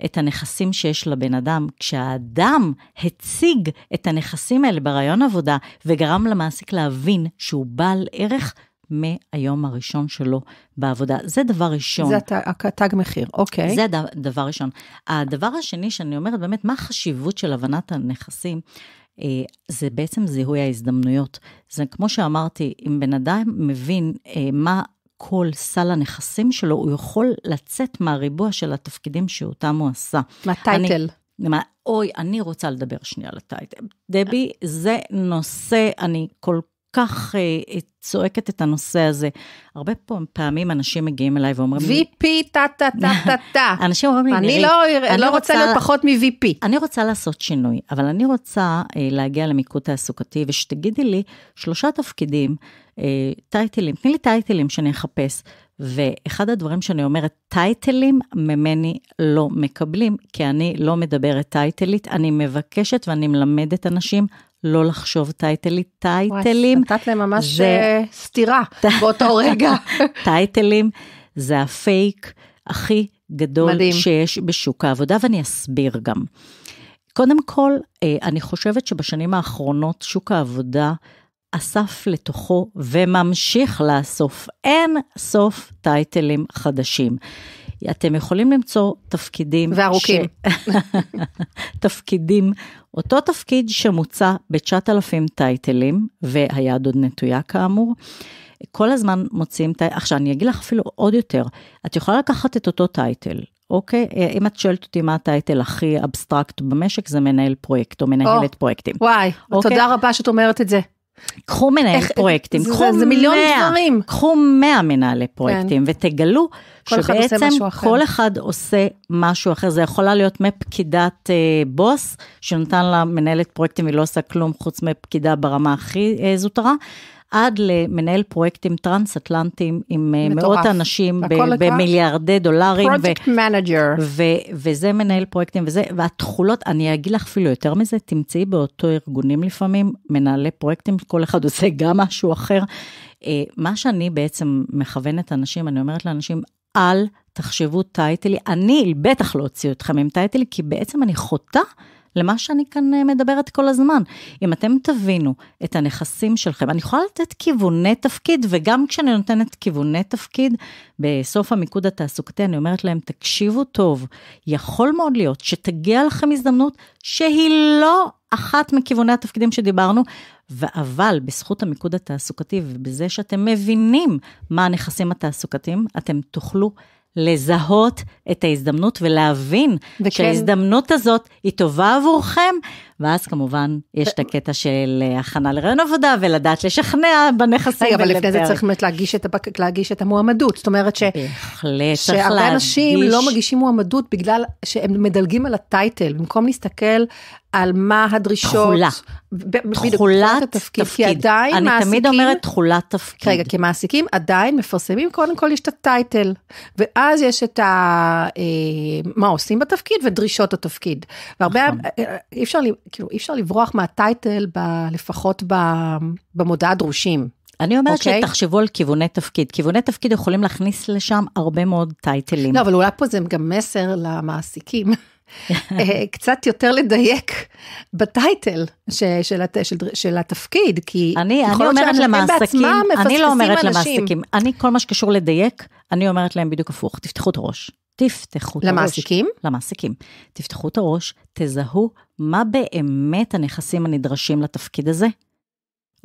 את הנכסים שיש לבן אדם. כשהאדם הציג את הנכסים האלה ברעיון עבודה וגרם למעסיק להבין שהוא בעל ערך, מהיום הראשון שלו בעבודה. זה דבר ראשון. זה התג מחיר, אוקיי. זה הדבר הראשון. הדבר השני שאני אומרת, באמת, מה החשיבות של הבנת הנכסים? אה, זה בעצם זיהוי ההזדמנויות. זה כמו שאמרתי, אם בן אדם מבין אה, מה כל סל הנכסים שלו, הוא יכול לצאת מהריבוע של התפקידים שאותם הוא עשה. מהטייטל. מה, אוי, אני רוצה לדבר שנייה על הטייטל. דבי, זה נושא, אני כל כך אה, צועקת את הנושא הזה. הרבה פעמים אנשים מגיעים אליי ואומרים VP, לי... VP, טה טה טה טה טה. (laughs) אנשים אומרים לי, אני לא, אני לא רוצה להיות פחות מ-VP. אני רוצה לעשות שינוי, אבל אני רוצה אה, להגיע למיקוד תעסוקתי, ושתגידי לי שלושה תפקידים אה, טייטלים, תני לי טייטלים שאני אחפש. ואחד הדברים שאני אומרת, טייטלים ממני לא מקבלים, כי אני לא מדברת טייטלית, אני מבקשת ואני מלמדת אנשים לא לחשוב טייטלית, טייטלים. וואי, נתת להם ממש זה... אה, סתירה באותו רגע. (laughs) טייטלים זה הפייק הכי גדול מדהים. שיש בשוק העבודה, ואני אסביר גם. קודם כל, אה, אני חושבת שבשנים האחרונות שוק העבודה אסף לתוכו וממשיך לאסוף אין סוף טייטלים חדשים. אתם יכולים למצוא תפקידים... וארוכים. ש... (laughs) תפקידים, אותו תפקיד שמוצע ב-9,000 טייטלים, והיד עוד נטויה כאמור. כל הזמן מוצאים, עכשיו אני אגיד לך אפילו עוד יותר, את יכולה לקחת את אותו טייטל, אוקיי? אם את שואלת אותי מה הטייטל הכי אבסטרקט במשק, זה מנהל פרויקט או מנהלת oh, פרויקטים. וואי, אוקיי? תודה רבה שאת אומרת את זה. קחו מנהל איך, פרויקטים, זה, קחו זה, זה מיליון 100, דברים. קחו 100 מנהלי פרויקטים, כן. ותגלו כל שבעצם אחד כל אחד עושה משהו אחר. זה יכולה להיות מפקידת אה, בוס, שנותן לה מנהלת פרויקטים, היא לא עושה כלום חוץ מפקידה ברמה הכי אה, זוטרה, עד למנהל פרויקטים טרנס-אטלנטיים עם אה, מטורף. מאות אנשים במיליארדי דולרים. פרויקט מנג'ר. וזה מנהל פרויקטים וזה, והתכולות, אני אגיד לך אפילו יותר מזה, תמצאי באותו ארגונים לפעמים, מנהלי פרויקטים, כל אחד עושה גם משהו אחר. אה, מה שאני בעצם מכוונת אנשים, אני אומרת לאנשים, אל תחשבו טייטלי, אני בטח לא אוציא אתכם עם טייטלי, כי בעצם אני חוטאה. למה שאני כאן אה, מדברת כל הזמן. אם אתם תבינו את הנכסים שלכם, אני יכולה לתת כיווני תפקיד, וגם כשאני נותנת כיווני תפקיד, בסוף המיקוד התעסוקתי אני אומרת להם, תקשיבו טוב, יכול מאוד להיות שתגיע לכם הזדמנות שהיא לא אחת מכיווני התפקידים שדיברנו, אבל בזכות המיקוד התעסוקתי ובזה שאתם מבינים מה הנכסים התעסוקתיים, אתם תוכלו לזהות את ההזדמנות ולהבין וכן... שההזדמנות הזאת היא טובה עבורכם, ואז כמובן יש את הקטע של אה, הכנה לרעיון עבודה ולדעת לשכנע בנכסים. רגע, כן, אבל לפני זה צריך באמת להגיש הבק... להגיש את המועמדות, זאת אומרת ש... בהחלט, צריך להגיש. שהרבה אנשים לא מגישים מועמדות בגלל שהם מדלגים על הטייטל, במקום להסתכל על מה הדרישות. תחולה. תחולת התפקיד. תפקיד. כי עדיין אני מעסיקים... אני תמיד אומרת תחולת תפקיד. רגע, כי מעסיקים עדיין מפרסמים, קודם כל יש את הטייטל, ואז יש את ה... אה, מה עושים בתפקיד ודרישות התפקיד. והרבה, נכון. אה, אה, אי אפשר, כאילו, אי אפשר לברוח מהטייטל, ב, לפחות ב, במודעה דרושים. אני אומרת okay. אוקיי? שתחשבו על כיווני תפקיד. כיווני תפקיד יכולים להכניס לשם הרבה מאוד טייטלים. לא, אבל אולי פה זה גם מסר למעסיקים. (laughs) (laughs) אה, קצת יותר לדייק בטייטל ש, של, של, של התפקיד, כי אני, יכול להיות שאנשים אני לא אומרת אנשים. למעסיקים, אני כל מה שקשור לדייק, אני אומרת להם בדיוק הפוך, תפתחו את הראש. תפתחו את הראש. למעסיקים? למעסיקים. תפתחו את הראש, תזהו מה באמת הנכסים הנדרשים לתפקיד הזה.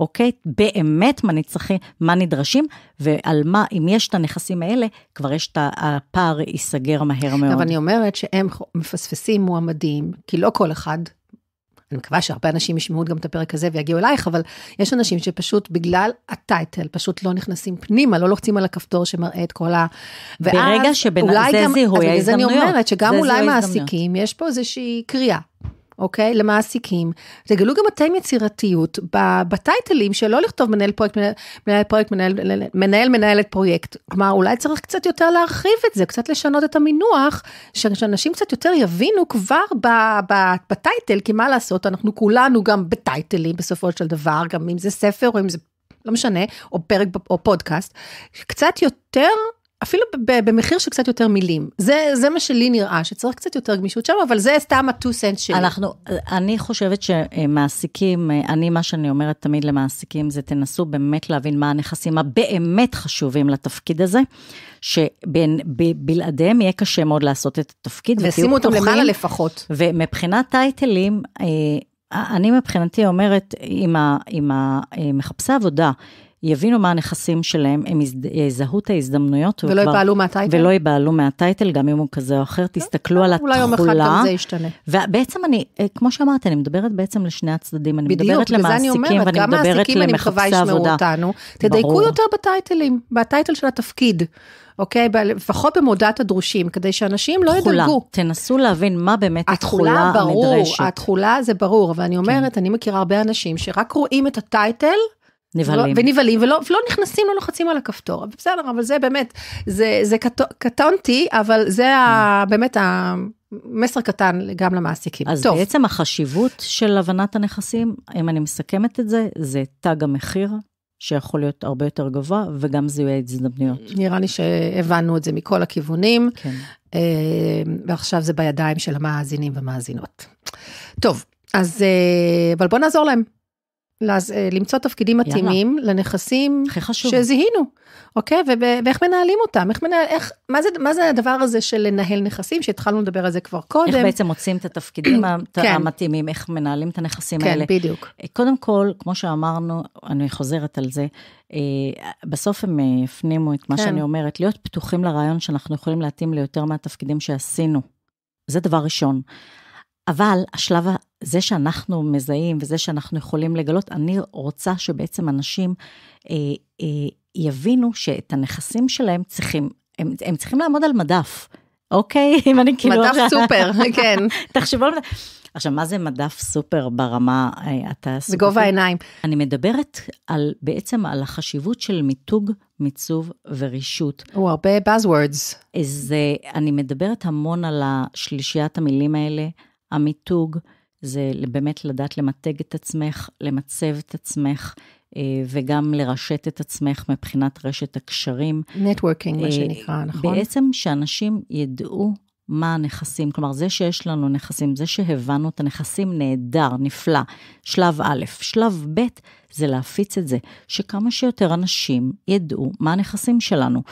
אוקיי? באמת מה נצטרכי, מה נדרשים, ועל מה, אם יש את הנכסים האלה, כבר יש את הפער ייסגר מהר מאוד. אבל אני אומרת שהם מפספסים מועמדים, כי לא כל אחד אני מקווה שהרבה אנשים ישמעו גם את הפרק הזה ויגיעו אלייך, אבל יש אנשים שפשוט בגלל הטייטל, פשוט לא נכנסים פנימה, לא לוחצים על הכפתור שמראה את כל ה... ברגע שבן... זה זיהוי ההזדמנויות. אז בגלל זה אני אומרת שגם אולי מעסיקים, יש פה איזושהי קריאה. אוקיי? למעסיקים. תגלו גם אתם יצירתיות בטייטלים שלא לכתוב מנהל פרויקט, מנהל פרויקט, מנהל, מנהל מנהלת פרויקט. כלומר, אולי צריך קצת יותר להרחיב את זה, קצת לשנות את המינוח, שאנשים קצת יותר יבינו כבר בטייטל, כי מה לעשות, אנחנו כולנו גם בטייטלים בסופו של דבר, גם אם זה ספר או אם זה, לא משנה, או פרק או פודקאסט, קצת יותר אפילו ב- ב- במחיר של קצת יותר מילים. זה, זה מה שלי נראה, שצריך קצת יותר גמישות שם, אבל זה סתם ה-two סנט שלי. אנחנו, אני חושבת שמעסיקים, אני, מה שאני אומרת תמיד למעסיקים, זה תנסו באמת להבין מה הנכסים הבאמת חשובים לתפקיד הזה, שבלעדיהם יהיה קשה מאוד לעשות את התפקיד. ושימו אותם למעלה לפחות. ומבחינת טייטלים, אה, אני מבחינתי אומרת, אם אה, מחפשי עבודה, יבינו מה הנכסים שלהם, הם יזהו את ההזדמנויות. ולא וכבר, ייבהלו מהטייטל? ולא ייבהלו מהטייטל, גם אם הוא כזה או אחר, אוקיי. תסתכלו על התחולה. אולי יום אחד גם זה ישתנה. ובעצם אני, אה, כמו שאמרת, אני מדברת בעצם לשני הצדדים, אני מדברת למעסיקים ואני מדברת למחפשי עבודה. תדייקו יותר בטייטלים, בטייטל של התפקיד. אוקיי? לפחות במודעת הדרושים, כדי שאנשים לא תחולה. ידלגו. תנסו להבין מה באמת התחולה, הנדרשת. התחולה ברור, הנדרשת. התחולה זה ברור, ואני אומרת, כן. אני מכירה הרבה אנשים שרק רואים את הטייטל, לא, נבהלים. ונבהלים, ולא, ולא נכנסים, לא לוחצים על הכפתור. בסדר, אבל זה באמת, זה, זה קטונתי, אבל זה ה, mm. באמת המסר קטן גם למעסיקים. אז טוב. בעצם החשיבות של הבנת הנכסים, אם אני מסכמת את זה, זה תג המחיר, שיכול להיות הרבה יותר גבוה, וגם זיהוי ההזדמנויות. נראה לי שהבנו את זה מכל הכיוונים, כן. אה, ועכשיו זה בידיים של המאזינים והמאזינות. טוב, אז, אה, אבל בוא נעזור להם. לאז, אה, למצוא תפקידים מתאימים יאללה. לנכסים שזיהינו, אוקיי? ו- ואיך מנהלים אותם? איך מנהל, איך, מה, זה, מה זה הדבר הזה של לנהל נכסים, שהתחלנו לדבר על זה כבר קודם? איך בעצם מוצאים את התפקידים (clears throat) כן. המתאימים, איך מנהלים את הנכסים כן, האלה? כן, בדיוק. אה, קודם כל, כמו שאמרנו, אני חוזרת על זה, אה, בסוף הם הפנימו את מה כן. שאני אומרת, להיות פתוחים לרעיון שאנחנו יכולים להתאים ליותר מהתפקידים שעשינו. זה דבר ראשון. אבל השלב זה שאנחנו מזהים וזה שאנחנו יכולים לגלות, אני רוצה שבעצם אנשים אה, אה, יבינו שאת הנכסים שלהם צריכים, הם, הם צריכים לעמוד על מדף, אוקיי? (laughs) אם אני כאילו... מדף סופר, (laughs) כן. תחשבו על זה. עכשיו, מה זה מדף סופר ברמה התעסוקתית? אה, בגובה העיניים. אני מדברת על, בעצם על החשיבות של מיתוג, מיצוב ורישות. הוא הרבה buzzwords. אז אני מדברת המון על השלישיית המילים האלה, המיתוג, זה באמת לדעת למתג את עצמך, למצב את עצמך, אה, וגם לרשת את עצמך מבחינת רשת הקשרים. נטוורקינג, מה אה, שנקרא, נכון? בעצם שאנשים ידעו מה הנכסים, כלומר, זה שיש לנו נכסים, זה שהבנו את הנכסים, נהדר, נפלא. שלב א', שלב ב', זה להפיץ את זה, שכמה שיותר אנשים ידעו מה הנכסים שלנו.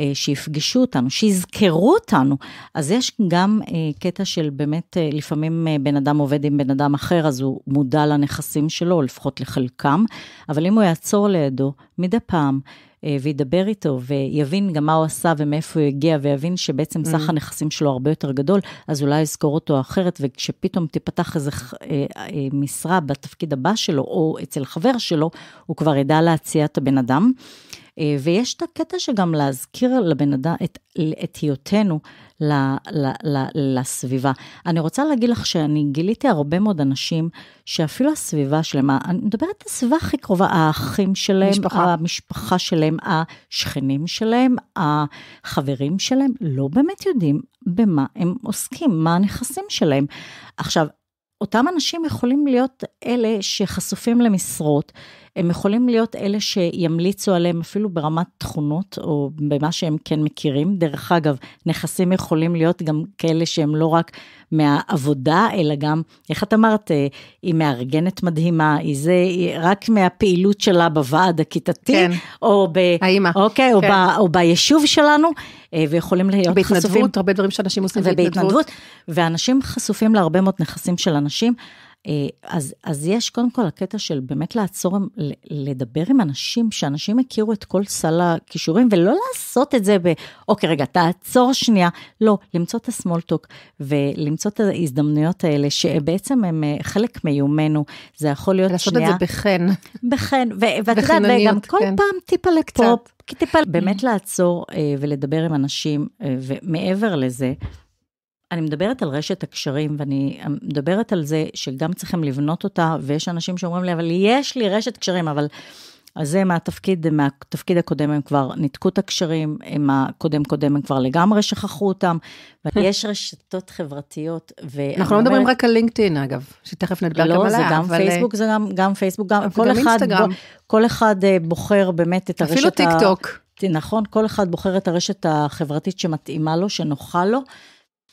אה, שיפגשו אותנו, שיזכרו אותנו. אז יש גם אה, קטע של באמת, אה, לפעמים בן אדם עובד עם בן אדם אחר, אז הוא מודע לנכסים שלו, או לפחות לחלקם, אבל אם הוא יעצור לידו מדי פעם, וידבר איתו, ויבין גם מה הוא עשה ומאיפה הוא הגיע, ויבין שבעצם סך mm. הנכסים שלו הרבה יותר גדול, אז אולי יזכור אותו אחרת, וכשפתאום תיפתח איזו אה, אה, משרה בתפקיד הבא שלו, או אצל חבר שלו, הוא כבר ידע להציע את הבן אדם. אה, אה, ויש את הקטע שגם להזכיר לבן אדם את, את היותנו ל, ל, ל, לסביבה. אני רוצה להגיד לך שאני גיליתי הרבה מאוד אנשים שאפילו הסביבה שלהם, אני מדברת על הסביבה הכי קרובה, האחים שלהם, משפחה. המשפחה שלהם, השכנים שלהם, החברים שלהם, לא באמת יודעים במה הם עוסקים, מה הנכסים שלהם. עכשיו, אותם אנשים יכולים להיות אלה שחשופים למשרות. הם יכולים להיות אלה שימליצו עליהם אפילו ברמת תכונות, או במה שהם כן מכירים. דרך אגב, נכסים יכולים להיות גם כאלה שהם לא רק מהעבודה, אלא גם, איך את אמרת, אה, היא מארגנת מדהימה, היא זה, היא רק מהפעילות שלה בוועד הכיתתי, כן. או ב... האימא. אוקיי, כן. או, ב, או ביישוב שלנו, אה, ויכולים להיות בהתנדבות, חשופים. בהתנדבות, הרבה דברים שאנשים עושים בהתנדבות. ובהתנדבות. ואנשים חשופים להרבה מאוד נכסים של אנשים. אה, אז, אז יש קודם כל הקטע של באמת לעצור, לדבר עם אנשים, שאנשים הכירו את כל סל הכישורים, ולא לעשות את זה ב, אוקיי, רגע, תעצור שנייה. לא, למצוא את הסמולטוק ולמצוא את ההזדמנויות האלה, שבעצם הם אה, חלק מיומנו, זה יכול להיות לעשות שנייה. לעשות את זה בחן. בחן, ואת יודעת, וגם כל כן. פעם טיפה לפה, טיפה, mm-hmm. באמת לעצור אה, ולדבר עם אנשים, ומעבר לזה, אני מדברת על רשת הקשרים, ואני מדברת על זה שגם צריכים לבנות אותה, ויש אנשים שאומרים לי, אבל יש לי רשת קשרים, אבל... אז זה מהתפקיד, מהתפקיד הקודם הם כבר ניתקו את הקשרים, עם הקודם קודם הם כבר לגמרי שכחו אותם, ויש (laughs) רשתות חברתיות. ו... אנחנו לא מדברים רק על לינקדאין אגב, שתכף נדבר לא, גם עליה. לא, זה גם אבל... פייסבוק, זה גם, גם פייסבוק, גם, כל, גם אחד, בו, כל אחד אה, בוחר באמת את הרשת אפילו טיק טוק. נכון, כל אחד בוחר את הרשת החברתית שמתאימה לו, שנוחה לו.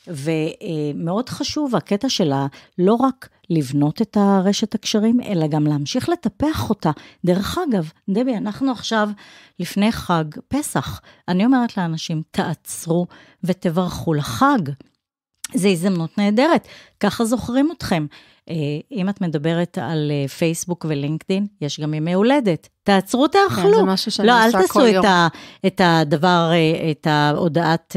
ומאוד חשוב הקטע שלה לא רק לבנות את הרשת הקשרים, אלא גם להמשיך לטפח אותה. דרך אגב, דבי, אנחנו עכשיו לפני חג פסח. אני אומרת לאנשים, תעצרו ותברכו לחג. זה הזדמנות נהדרת, ככה זוכרים אתכם. אה, אם את מדברת על אה, פייסבוק ולינקדין, יש גם ימי הולדת. תעצרו, כן, תאכלו. זה משהו שאני לא, עושה כל יום. לא, אל תעשו את ה, את הדבר, אה, את ההודעת,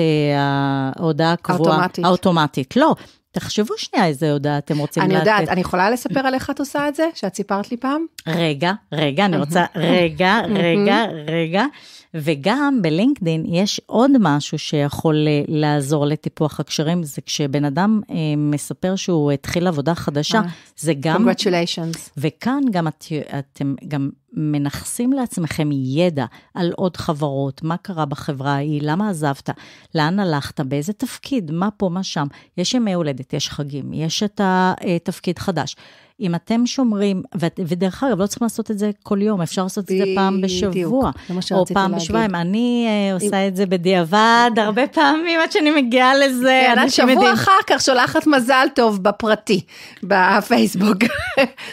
ההודעה הקבועה. האוטומטית. האוטומטית, לא. תחשבו שנייה איזה הודעה אתם רוצים לתת. אני יודעת, אני יכולה לספר על איך את עושה את זה? שאת סיפרת לי פעם? רגע, רגע, אני רוצה, רגע, רגע, רגע. וגם בלינקדין יש עוד משהו שיכול אה, לעזור לטיפוח הקשרים, זה כשבן אדם אה, מספר שהוא התחיל עבודה חדשה, אה, זה גם... Congratulations. וכאן גם את, אתם גם מנכסים לעצמכם ידע על עוד חברות, מה קרה בחברה ההיא, למה עזבת, לאן הלכת, באיזה תפקיד, מה פה, מה שם. יש ימי הולדת, יש חגים, יש את התפקיד חדש. אם אתם שומרים, ודרך אגב, לא צריכים לעשות את זה כל יום, אפשר לעשות את זה פעם בשבוע, או פעם בשבועיים. אני אה, עושה את זה בדיעבד הרבה פעמים עד שאני מגיעה לזה. כן, שבוע אחר כך שולחת מזל טוב בפרטי, בפייסבוק.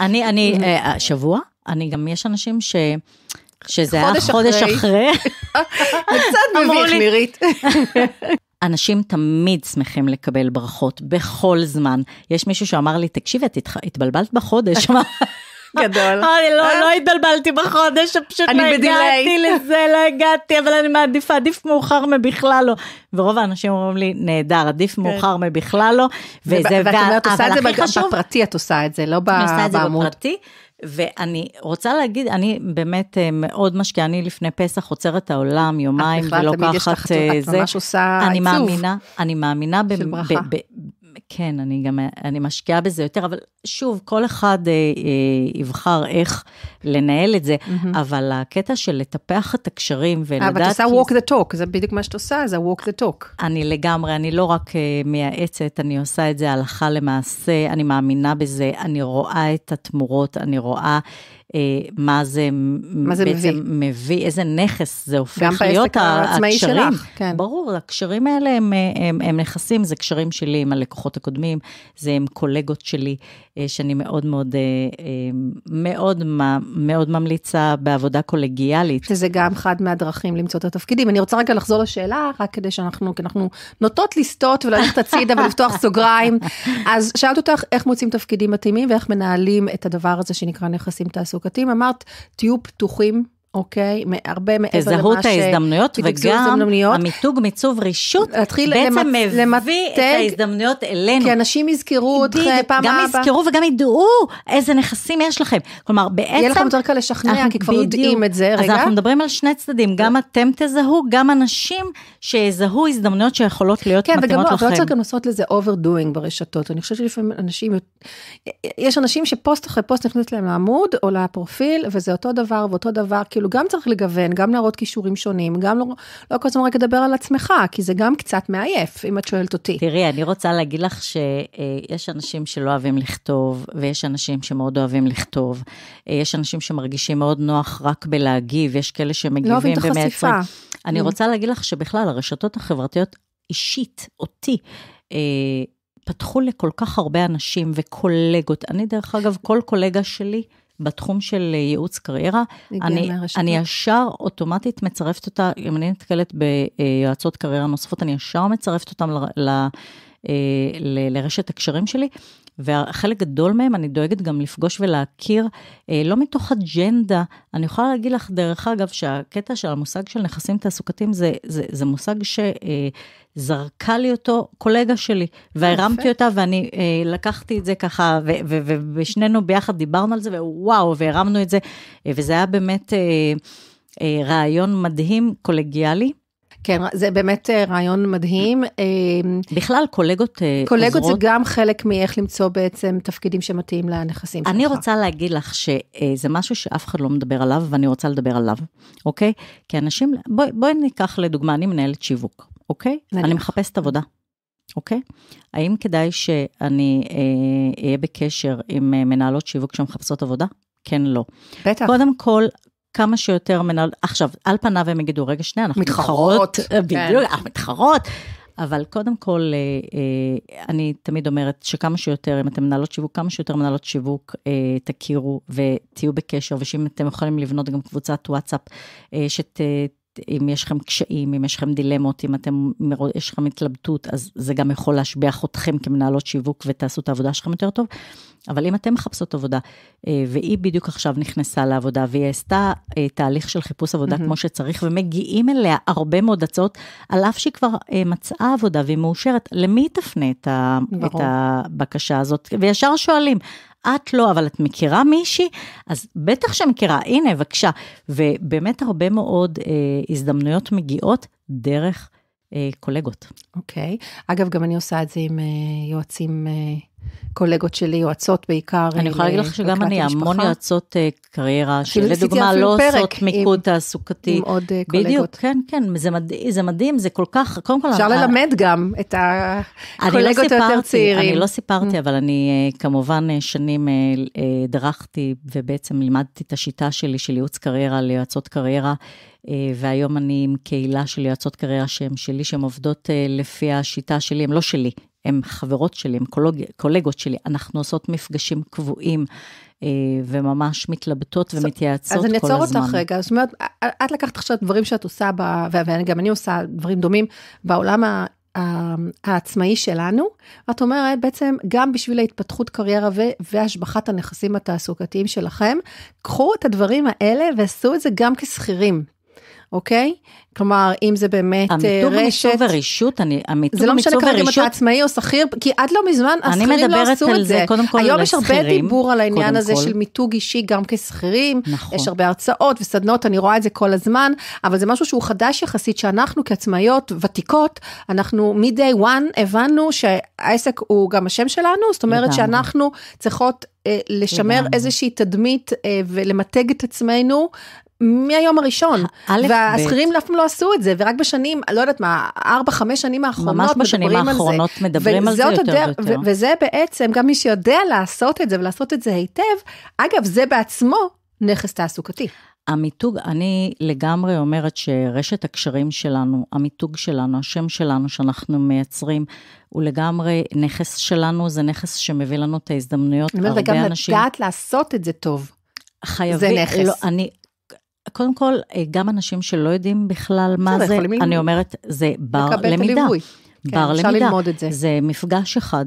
אני, אני, (laughs) אה, אה, שבוע? אני גם, יש אנשים ש... שזה היה חודש אחרי. (laughs) זה קצת מביך, מירית. (laughs) אנשים תמיד שמחים לקבל ברכות, בכל זמן. יש מישהו שאמר לי, תקשיבי, את התבלבלת בחודש. מה? (laughs) גדול. אני לא, לא אה? התבלבלתי בחודש, פשוט לא הגעתי לזה, לא הגעתי, אבל אני מעדיפה, עדיף מאוחר מבכלל לא. ורוב האנשים אומרים לי, נהדר, עדיף כן. מאוחר מבכלל לא. וזה, ואת אומרת, עושה את זה בפרטי, את עושה את זה, לא בעמוד. אני עושה את זה בפרטי. ואני רוצה להגיד, אני באמת אה, מאוד משקיעה, אני לפני פסח עוצרת העולם יומיים ולוקחת זה. את בכלל תמיד יש לך, אה, את ממש עושה עיצוב. אני מאמינה, אני מאמינה של ברכה. כן, אני גם, אני משקיעה בזה יותר, אבל שוב, כל אחד אה, אה, יבחר איך לנהל את זה, mm-hmm. אבל הקטע של לטפח את הקשרים ולדעת... אה, אבל את עושה כי... walk the talk, זה בדיוק מה שאת עושה, זה walk the talk. אני לגמרי, אני לא רק אה, מייעצת, אני עושה את זה הלכה למעשה, אני מאמינה בזה, אני רואה את התמורות, אני רואה אה, מה זה, מה זה בעצם מביא? מביא, איזה נכס זה הופך להיות הקשרים. גם בעסק כן. ברור, הקשרים האלה הם, אה, הם, הם נכסים, זה קשרים שלי עם הלקוחות הקודמים, זה עם קולגות שלי, אה, שאני מאוד מאוד, אה, אה, מאוד, מאוד ממליצה בעבודה קולגיאלית. שזה גם אחת מהדרכים למצוא את התפקידים. אני רוצה רגע לחזור לשאלה, רק כדי שאנחנו, כי אנחנו נוטות לסטות וללכת הצידה ולפתוח (laughs) סוגריים. אז שאלת אותך איך מוצאים תפקידים מתאימים ואיך מנהלים את הדבר הזה שנקרא נכסים תעסוקתיים. אמרת, תהיו פתוחים אוקיי? הרבה מעבר למה ש... תזהו את ההזדמנויות, וגם המיתוג מיצוב רשות, בעצם למת... מביא את ההזדמנויות אלינו. כי אנשים יזכרו אותך פעם הבאה. גם הבא. יזכרו וגם ידעו איזה נכסים יש לכם. כלומר, בעצם... יהיה לכם יותר קל לשכנע, כי כבר בדיוק. יודעים את זה, רגע. אז אנחנו מדברים על שני צדדים, גם אתם תזהו, גם אנשים שיזהו הזדמנויות שיכולות להיות כן, מתאימות לכם. כן, וגם לא צריך גם לעשות לזה overdoing ברשתות. אני חושבת שלפעמים אנשים... יש אנשים שפוסט אחרי פוסט נכנס להם לעמוד או לפרופיל, וזה אותו דבר ואותו דבר, כאילו... כאילו גם צריך לגוון, גם להראות כישורים שונים, גם לא, לא, כל הזמן רק לדבר על עצמך, כי זה גם קצת מעייף, אם את שואלת אותי. תראי, אני רוצה להגיד לך שיש אנשים שלא אוהבים לכתוב, ויש אנשים שמאוד אוהבים לכתוב. יש אנשים שמרגישים מאוד נוח רק בלהגיב, יש כאלה שמגיבים ומייצרים. לא אוהבים את החשיפה. אני mm. רוצה להגיד לך שבכלל, הרשתות החברתיות, אישית, אותי, אה, פתחו לכל כך הרבה אנשים וקולגות. אני, דרך אגב, כל קולגה שלי בתחום של אה, ייעוץ קריירה, אני, אני ישר אוטומטית מצרפת אותה, אם אני נתקלת ביועצות אה, קריירה נוספות, אני ישר מצרפת אותן ל... ל, ל, אה, ל לרשת הקשרים שלי, וחלק גדול מהם אני דואגת גם לפגוש ולהכיר, אה, לא מתוך אג'נדה. אני יכולה להגיד לך, דרך אגב, שהקטע של המושג של נכסים תעסוקתיים זה, זה, זה מושג שזרקה לי אותו קולגה שלי, והרמתי אותה ואני אה, לקחתי את זה ככה, ושנינו ביחד דיברנו על זה, ווואו, והרמנו את זה, אה, וזה היה באמת רעיון מדהים, קולגיאלי. כן, זה באמת אה, רעיון מדהים. אמ, בכלל, קולגות, עוזרות... אה, קולגות זה גם חלק מאיך למצוא בעצם תפקידים שמתאים לנכסים שלך. אני רוצה להגיד לך שזה אה, משהו שאף אחד לא מדבר עליו, ואני רוצה לדבר עליו, אוקיי? כי אנשים, בואי ניקח לדוגמה, אני מנהלת שיווק, אוקיי? אני מחפשת עבודה. אוקיי? Okay. האם כדאי שאני אהיה אה, בקשר עם מנהלות שיווק שמחפשות עבודה? כן, לא. בטח. קודם כל, כמה שיותר מנהל... עכשיו, על פניו הם יגידו, רגע, שנייה, אנחנו מתחרות. כן. בדיוק, אנחנו מתחרות. אבל קודם כל, אה, אה, אני תמיד אומרת שכמה שיותר, אם אתם מנהלות שיווק, כמה שיותר מנהלות שיווק, אה, תכירו ותהיו בקשר, ושאם אתם יכולים לבנות גם קבוצת וואטסאפ, שת... אם יש לכם קשיים, אם יש לכם דילמות, אם אתם, יש לכם התלבטות, אז זה גם יכול להשביח אתכם כמנהלות שיווק ותעשו את העבודה שלכם יותר טוב. אבל אם אתן מחפשות עבודה, אה, והיא בדיוק עכשיו נכנסה לעבודה, והיא עשתה אה, תהליך של חיפוש עבודה mm-hmm. כמו שצריך, ומגיעים אליה הרבה מאוד הצעות, על אף שהיא כבר אה, מצאה עבודה והיא מאושרת, למי תפנה את, ה, את הבקשה הזאת? וישר שואלים, את לא, אבל את מכירה מישהי? אז בטח שמכירה, הנה, בבקשה. ובאמת הרבה מאוד אה, הזדמנויות מגיעות דרך אה, קולגות. אוקיי. Okay. אגב, גם אני עושה את זה עם אה, יועצים... אה... קולגות שלי, יועצות בעיקר. אני יכולה להגיד לך שגם אני, המון יועצות אה, קריירה, כאילו שלדוגמה לא עושות מיקוד תעסוקתי. עם עוד אה, בדיוק, קולגות. בדיוק, כן, כן, זה, מדהים, זה מדהים, זה כל כך, קודם כל... אפשר ללמד גם את הקולגות לא היותר צעירים. אני לא, לא סיפרתי, אבל אני אה, mm. כמובן שנים דרכתי ובעצם לימדתי את השיטה שלי של ייעוץ קריירה ליועצות קריירה. והיום אני עם קהילה של יועצות קריירה שהן שלי, שהן עובדות לפי השיטה שלי, הן לא שלי, הן חברות שלי, הן קולוג... קולגות שלי, אנחנו עושות מפגשים קבועים. אה, וממש מתלבטות ומתייעצות כל הזמן. אז אני אעצור אותך רגע, זאת אומרת, את לקחת עכשיו דברים שאת עושה, ב, וגם אני עושה דברים דומים, בעולם העצמאי שלנו. את אומרת, בעצם, גם בשביל ההתפתחות קריירה והשבחת הנכסים התעסוקתיים שלכם, קחו את הדברים האלה ועשו את זה גם כשכירים. אוקיי? כלומר, אם זה באמת אה, רשת... המיתוג במיצוב ורישות, אני... המיתוג זה לא משנה כרגע אם אתה עצמאי או שכיר, כי עד לא מזמן השכירים לא עשו את זה. אני מדברת על זה, קודם כל היום יש הרבה דיבור על העניין הזה כל. של מיתוג אישי גם כשכירים. נכון. יש הרבה הרצאות וסדנות, אני רואה את זה כל הזמן, אבל זה משהו שהוא חדש יחסית, שאנחנו כעצמאיות ותיקות, אנחנו מ-day one הבנו שהעסק הוא גם השם שלנו, זאת אומרת לגמרי. שאנחנו צריכות אה, לשמר איזושהי תדמית אה, ולמתג את עצמנו מהיום הראשון. והשכירים אף פעם לא עשו את זה, ורק בשנים, לא יודעת מה, 4-5 שנים האחרונות ממש בשנים האחרונות מדברים על זה יותר ויותר. וזה בעצם, גם מי שיודע לעשות את זה ולעשות את זה היטב, אגב, זה בעצמו נכס תעסוקתי. המיתוג, אני לגמרי אומרת שרשת הקשרים שלנו, המיתוג שלנו, השם שלנו שאנחנו מייצרים, הוא לגמרי נכס שלנו, זה נכס שמביא לנו את ההזדמנויות, הרבה אנשים... וגם לדעת לעשות את זה טוב. חייבים, זה לא, נכס. לא, אני, קודם כל, אה, גם אנשים שלא יודעים בכלל מה זה, זה אני אומרת, זה בר למידה. לקבל את הליווי. כן, בר למידה. אפשר ללמוד את זה. זה מפגש אחד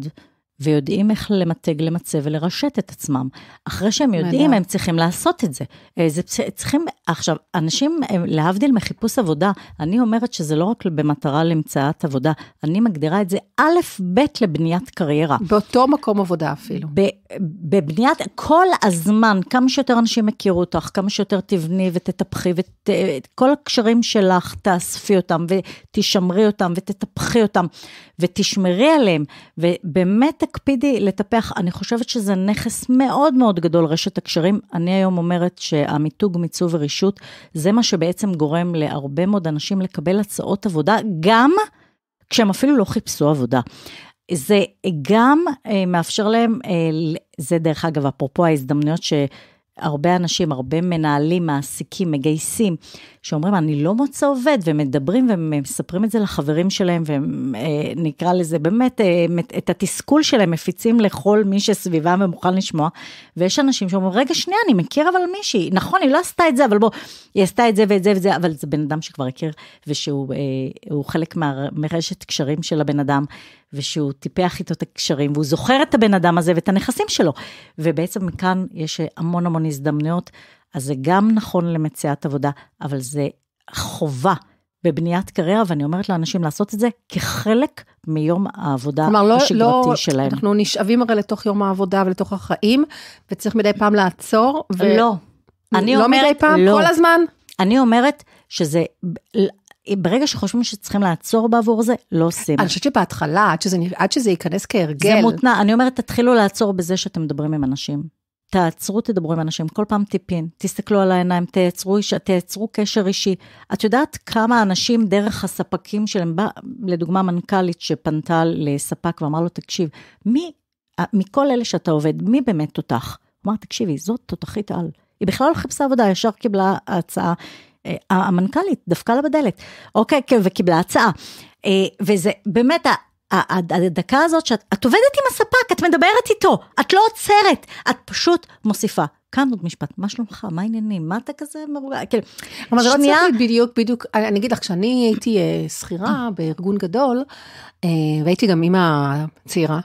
ויודעים איך למתג, למצב ולרשת את עצמם. אחרי שהם יודעים, הם צריכים לעשות את זה. אה, זה צריכים, עכשיו, אנשים, אה, להבדיל מחיפוש עבודה, אני אומרת שזה לא רק במטרה למצאת עבודה, אני מגדירה את זה א', ב' לבניית קריירה. באותו מקום עבודה אפילו. ב, בבניית, כל הזמן, כמה שיותר אנשים יכירו אותך, כמה שיותר תבני ותטפחי, וכל הקשרים שלך, תאספי אותם ותשמרי אותם ותטפחי אותם ותשמרי עליהם, ובאמת, תקפידי לטפח, אני חושבת שזה נכס מאוד מאוד גדול, רשת הקשרים. אני היום אומרת שהמיתוג, מיצוב ורישות, זה מה שבעצם גורם להרבה מאוד אנשים לקבל הצעות עבודה, גם כשהם אפילו לא חיפשו עבודה. זה גם אה, מאפשר להם, אה, זה דרך אגב, אפרופו ההזדמנויות ש... הרבה אנשים, הרבה מנהלים, מעסיקים, מגייסים, שאומרים, אני לא מוצא עובד, ומדברים ומספרים את זה לחברים שלהם, ונקרא אה, לזה באמת, אה, את התסכול שלהם מפיצים לכל מי שסביבם ומוכן לשמוע, ויש אנשים שאומרים, רגע, שנייה, אני מכיר אבל מישהי. נכון, היא לא עשתה את זה, אבל בוא, היא עשתה את זה ואת זה ואת זה, אבל זה בן אדם שכבר הכיר, ושהוא אה, חלק מה, מרשת קשרים של הבן אדם, ושהוא טיפח איתו את הקשרים, והוא זוכר את הבן אדם הזה ואת הנכסים שלו. ובעצם מכאן יש המון המון הזדמנויות, אז זה גם נכון למציאת עבודה, אבל זה חובה בבניית קריירה, ואני אומרת לאנשים לעשות את זה כחלק מיום העבודה כלומר, לא, השגרתי לא, שלהם. אנחנו נשאבים הרי לתוך יום העבודה ולתוך החיים, וצריך מדי פעם לעצור. ו... לא. אני לא אומרת, מדי פעם, לא. כל הזמן? אני אומרת שזה, ברגע שחושבים שצריכים לעצור בעבור זה, לא עושים. אני חושבת שבהתחלה, עד שזה, עד שזה ייכנס כהרגל. זה מותנה. אני אומרת, תתחילו לעצור בזה שאתם מדברים עם אנשים. תעצרו, תדברו עם אנשים, כל פעם טיפין, תסתכלו על העיניים, תייצרו, תייצרו קשר אישי. את יודעת כמה אנשים דרך הספקים שלהם, בא, לדוגמה מנכ"לית שפנתה לספק ואמרה לו, תקשיב, מי, אה, מכל אלה שאתה עובד, מי באמת תותח? אמר, תקשיבי, זאת תותחית על. היא בכלל לא חיפשה עבודה, ישר קיבלה הצעה. אה, המנכ"לית דפקה לה בדלת, אוקיי, כן, וקיבלה הצעה. אה, וזה באמת הדקה הזאת שאת עובדת עם הספק, את מדברת איתו, את לא עוצרת, את פשוט מוסיפה. כאן עוד משפט, מה שלומך, מה העניינים, מה אתה כזה מרוגע, כאילו, אבל זה לא צריך בדיוק, בדיוק, אני אגיד לך, כשאני הייתי אה, שכירה אה. בארגון גדול, אה, והייתי גם אימא צעירה,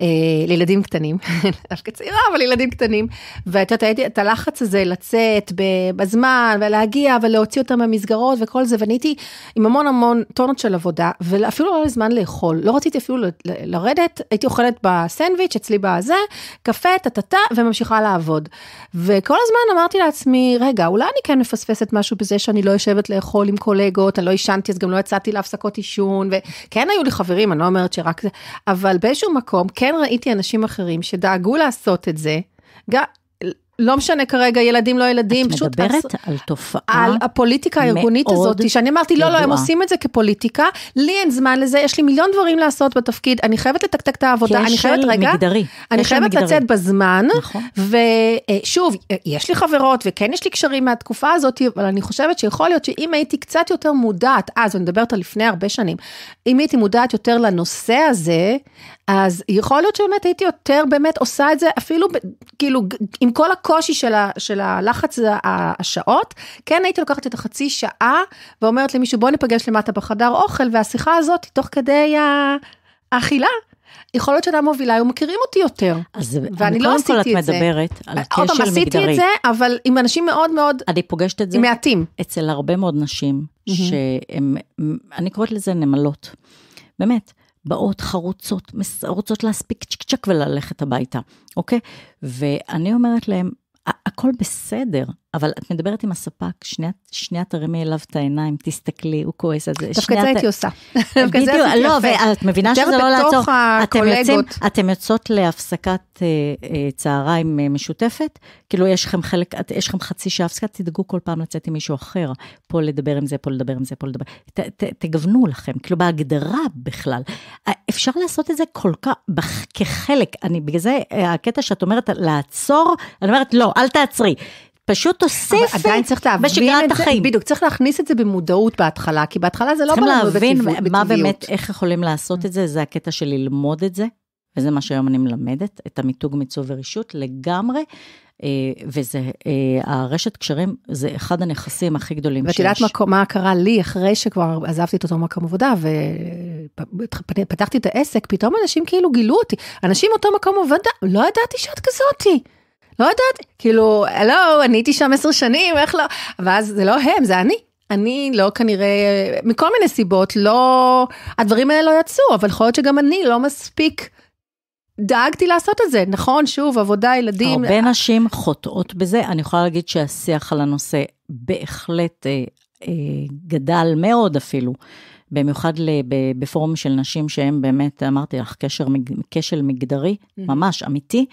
אה, לילדים קטנים, (laughs) דווקא צעירה אבל לילדים קטנים, ואת יודעת, את הלחץ הזה לצאת בזמן ולהגיע ולהוציא אותם מהמסגרות וכל זה, ואני הייתי עם המון המון טונות של עבודה, ואפילו לא היה זמן לאכול, לא רציתי אפילו לרדת, הייתי אוכלת בסנדוויץ' אצלי בזה, קפה, טה-טה-טה, וממשיכה לעבוד. וכל הזמן אמרתי לעצמי, רגע, אולי אני כן מפספסת משהו בזה שאני לא יושבת לאכול עם קולגות, אני לא עישנתי אז גם לא יצאתי להפסקות עישון, וכן היו לי חברים, אני לא אומרת שרק זה, אבל באיזשהו מקום, כן כן ראיתי אנשים אחרים שדאגו לעשות את זה. לא משנה כרגע, ילדים לא ילדים, את פשוט... את מדברת אס... על תופעה על הפוליטיקה הארגונית הזאת, שאני אמרתי, לא, לא, הם עושים את זה כפוליטיקה, לי אין זמן לזה, יש לי מיליון דברים לעשות בתפקיד, אני חייבת לתקתק את העבודה, אני חייבת, רגע, מגדרי, אני חייבת מגדרי. לצאת בזמן, נכון. ושוב, אה, יש לי חברות, וכן יש לי קשרים מהתקופה הזאת, אבל אני חושבת שיכול להיות שאם הייתי קצת יותר מודעת, אז, אני מדברת על לפני הרבה שנים, אם הייתי מודעת יותר לנושא הזה, אז יכול להיות שבאמת הייתי יותר באמת עושה את זה, אפילו, כאילו, עם כל הקושי של, ה, של הלחץ השעות, כן הייתי לוקחת את החצי שעה ואומרת למישהו בוא ניפגש למטה בחדר אוכל, והשיחה הזאת תוך כדי האכילה. יכול להיות שאתה מובילה, היו מכירים אותי יותר. אז ואני לא עשיתי את זה. קודם כל את מדברת על הקשר מגדרי. עוד פעם, עשיתי את זה, אבל עם אנשים מאוד מאוד... מעטים. אני פוגשת את זה. מעטים. אצל הרבה מאוד נשים, mm-hmm. שהן, אני קוראת לזה נמלות. באמת. באות חרוצות, רוצות להספיק צ'יק צ'ק וללכת הביתה, אוקיי? ואני אומרת להם, הכל בסדר, אבל את מדברת עם הספק, שנייה תרימי אליו את העיניים, תסתכלי, הוא כועס על זה. דווקא את זה הייתי עושה. (laughs) בדיוק, לא, ואת מבינה שזה לא לעצור. יותר בתוך הקולגות. אתם יוצאות להפסקת אה, אה, צהריים אה, משותפת, כאילו יש לכם חלק, יש לכם חצי שעה הפסקה, תדאגו כל פעם לצאת עם מישהו אחר, פה לדבר עם זה, פה לדבר עם זה, פה לדבר. תגוונו לכם, כאילו בהגדרה בכלל. אפשר לעשות את זה כל כך, כחלק, אני בגלל זה, הקטע שאת אומרת לעצור, אני אומרת לא, אל תעצרי. פשוט תוסיפי בשגרת החיים. זה, בדיוק, צריך להכניס את זה במודעות בהתחלה, כי בהתחלה זה לא בא לנו בטבעיות. צריכים להבין מה באמת, איך יכולים לעשות את זה, זה הקטע של ללמוד את זה, וזה מה שהיום אני מלמדת, את המיתוג, מיצוב ורישות לגמרי. אה, וזה, אה, הרשת קשרים זה אחד הנכסים הכי גדולים שיש. ואת יודעת מה, מה קרה לי אחרי שכבר עזבתי את אותו מקום עבודה ופתחתי את העסק, פתאום אנשים כאילו גילו אותי, אנשים אותו מקום עבודה, לא ידעתי שאת כזאתי. לא יודעת, כאילו, הלו, אני הייתי שם עשר שנים, איך לא? ואז זה לא הם, זה אני. אני לא כנראה, מכל מיני סיבות, לא, הדברים האלה לא יצאו, אבל יכול להיות שגם אני לא מספיק דאגתי לעשות את זה. נכון, שוב, עבודה, ילדים. הרבה נשים חוטאות בזה. אני יכולה להגיד שהשיח על הנושא בהחלט אה, אה, גדל מאוד אפילו. במיוחד בפורום של נשים שהם באמת, אמרתי לך, כשל מגדרי, ממש אמיתי.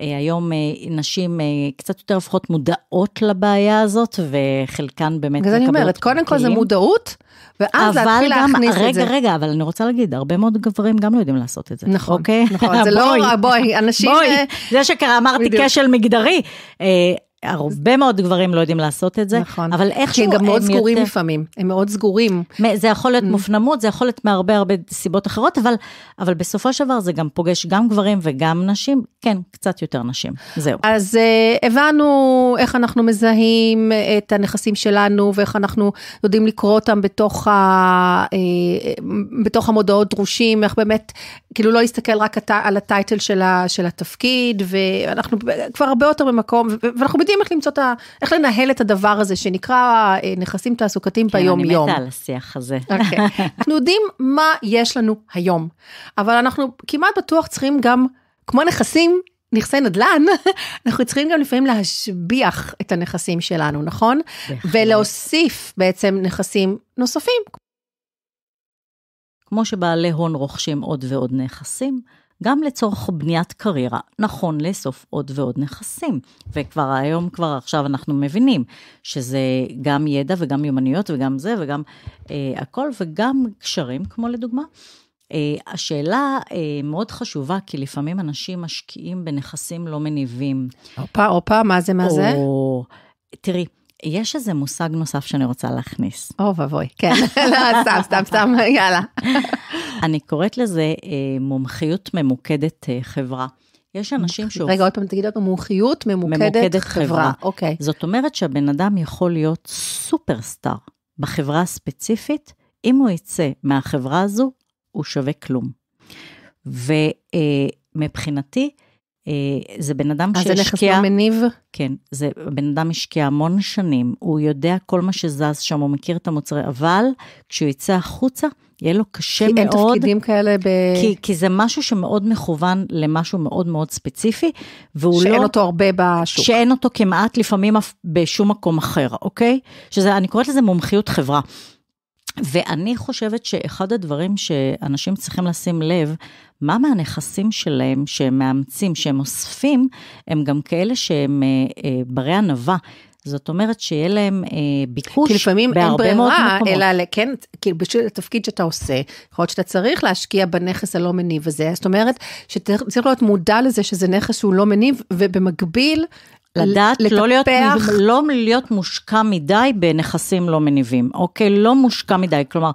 אה, היום אה, נשים אה, קצת יותר הופכות מודעות לבעיה הזאת, וחלקן באמת מקבלות... אז אני אומרת, קודם כל זה מודעות, ואז להתחיל גם, להכניס רגע, את זה. רגע, רגע, אבל אני רוצה להגיד, הרבה מאוד גברים גם לא יודעים לעשות את זה. נכון, אוקיי? נכון, זה לא- (laughs) בואי, לא... בואי, אנשים... בואי, זה שקרה, אמרתי כשל מגדרי. הרבה מאוד גברים לא יודעים לעשות את זה, נכון. אבל איכשהו הם יותר... כי הם גם מאוד הם סגורים יותר... לפעמים, הם מאוד סגורים. זה יכול להיות mm. מופנמות, זה יכול להיות מהרבה הרבה סיבות אחרות, אבל, אבל בסופו של דבר זה גם פוגש גם גברים וגם נשים, כן, קצת יותר נשים, זהו. אז uh, הבנו איך אנחנו מזהים אה, את הנכסים שלנו, ואיך אנחנו יודעים לקרוא אותם בתוך, ה, uh, בתוך המודעות דרושים, איך באמת כאילו לא להסתכל רק הת... על הטייטל של, ה... של התפקיד, ואנחנו כבר הרבה יותר במקום, ואנחנו יודעים איך למצוא את ה... איך לנהל את הדבר הזה, שנקרא אה, נכסים תעסוקתיים כן, ביום-יום. כן, אני מתה על השיח הזה. Okay. אוקיי. (laughs) אנחנו יודעים מה יש לנו היום, אבל אנחנו כמעט בטוח צריכים גם, כמו נכסים, נכסי נדל"ן, (laughs) אנחנו צריכים גם לפעמים להשביח את הנכסים שלנו, נכון? ולהוסיף בעצם נכסים נוספים, כמו שבעלי הון רוכשים עוד ועוד נכסים, גם לצורך בניית קריירה, נכון לאסוף עוד ועוד נכסים. וכבר היום, כבר עכשיו אנחנו מבינים שזה גם ידע וגם יומנויות וגם זה וגם אה, הכל, וגם קשרים, כמו לדוגמה. אה, השאלה אה, מאוד חשובה, כי לפעמים אנשים משקיעים בנכסים לא מניבים. הופה, הופה, מה זה, מה או, זה? תראי, יש איזה מושג נוסף שאני רוצה להכניס. או ואבוי, כן, (laughs) לא, סתם, סתם, סתם, יאללה. אני קוראת לזה אה, מומחיות ממוקדת אה, חברה. יש אנשים ש... רגע, עוד פעם, תגיד עוד פעם, מומחיות ממוקדת, חברה. חברה. אוקיי. זאת אומרת שהבן אדם יכול להיות סופרסטאר בחברה הספציפית, אם הוא יצא מהחברה הזו, הוא שווה כלום. ומבחינתי, אה, אה, זה בן אדם שהשקיע... אז זה נכס לא מניב? כן, זה בן אדם השקיע המון שנים, הוא יודע כל מה שזז שם, הוא מכיר את המוצרי, אבל כשהוא יצא החוצה, יהיה לו קשה כי מאוד. כי אין תפקידים כאלה ב... כי, כי זה משהו שמאוד מכוון למשהו מאוד מאוד ספציפי, והוא שאין לא... שאין אותו הרבה בשוק. שאין אותו כמעט, לפעמים אף בשום מקום אחר, אוקיי? שזה, אני קוראת לזה מומחיות חברה. ואני חושבת שאחד הדברים שאנשים צריכים לשים לב, מה מהנכסים שלהם שהם מאמצים, שהם אוספים, הם גם כאלה שהם אה, אה, ברי ענווה. זאת אומרת שיהיה להם אה, ביקוש כי לפעמים בהרבה ברירה, מאוד מקומות. אלא כן, כאילו בשביל התפקיד שאתה עושה, יכול להיות שאתה צריך להשקיע בנכס הלא מניב הזה, זאת אומרת שצריך להיות מודע לזה שזה נכס שהוא לא מניב, ובמקביל לדעת לטפח. לא להיות, לא להיות מושקע מדי בנכסים לא מניבים, אוקיי? לא מושקע מדי, כלומר,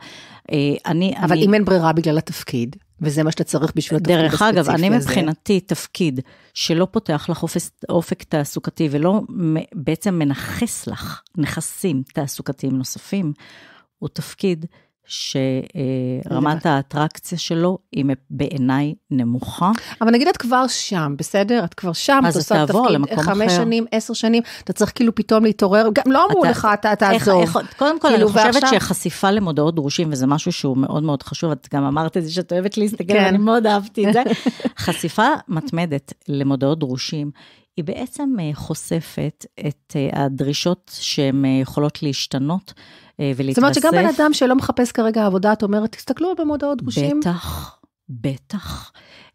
אה, אני... אבל אני... אם אין ברירה בגלל התפקיד. וזה מה שאתה צריך בשביל התפקיד הספציפי הזה. דרך אגב, אני מבחינתי תפקיד שלא פותח לך אופק תעסוקתי ולא בעצם מנכס לך נכסים תעסוקתיים נוספים, הוא תפקיד שרמת האטרקציה שלו היא בעיניי נמוכה. אבל נגיד את כבר שם, בסדר? את כבר שם, את עושה תפקיד חמש שנים, עשר שנים, אתה צריך כאילו פתאום להתעורר, גם לא אמרו לך, אתה תעזוב. קודם כל, כאילו, אני חושבת שחשיפה למודעות דרושים, וזה משהו שהוא מאוד מאוד חשוב, את גם אמרת את זה שאת אוהבת להסתכל, כן. אני מאוד אהבתי את זה. (laughs) חשיפה מתמדת למודעות דרושים היא בעצם אה, חושפת את אה, הדרישות שהן אה, יכולות להשתנות ולהתווסף. זאת אומרת שגם בן אדם שלא מחפש כרגע עבודה, את אומרת, תסתכלו במודעות גושים. בטח, בטח.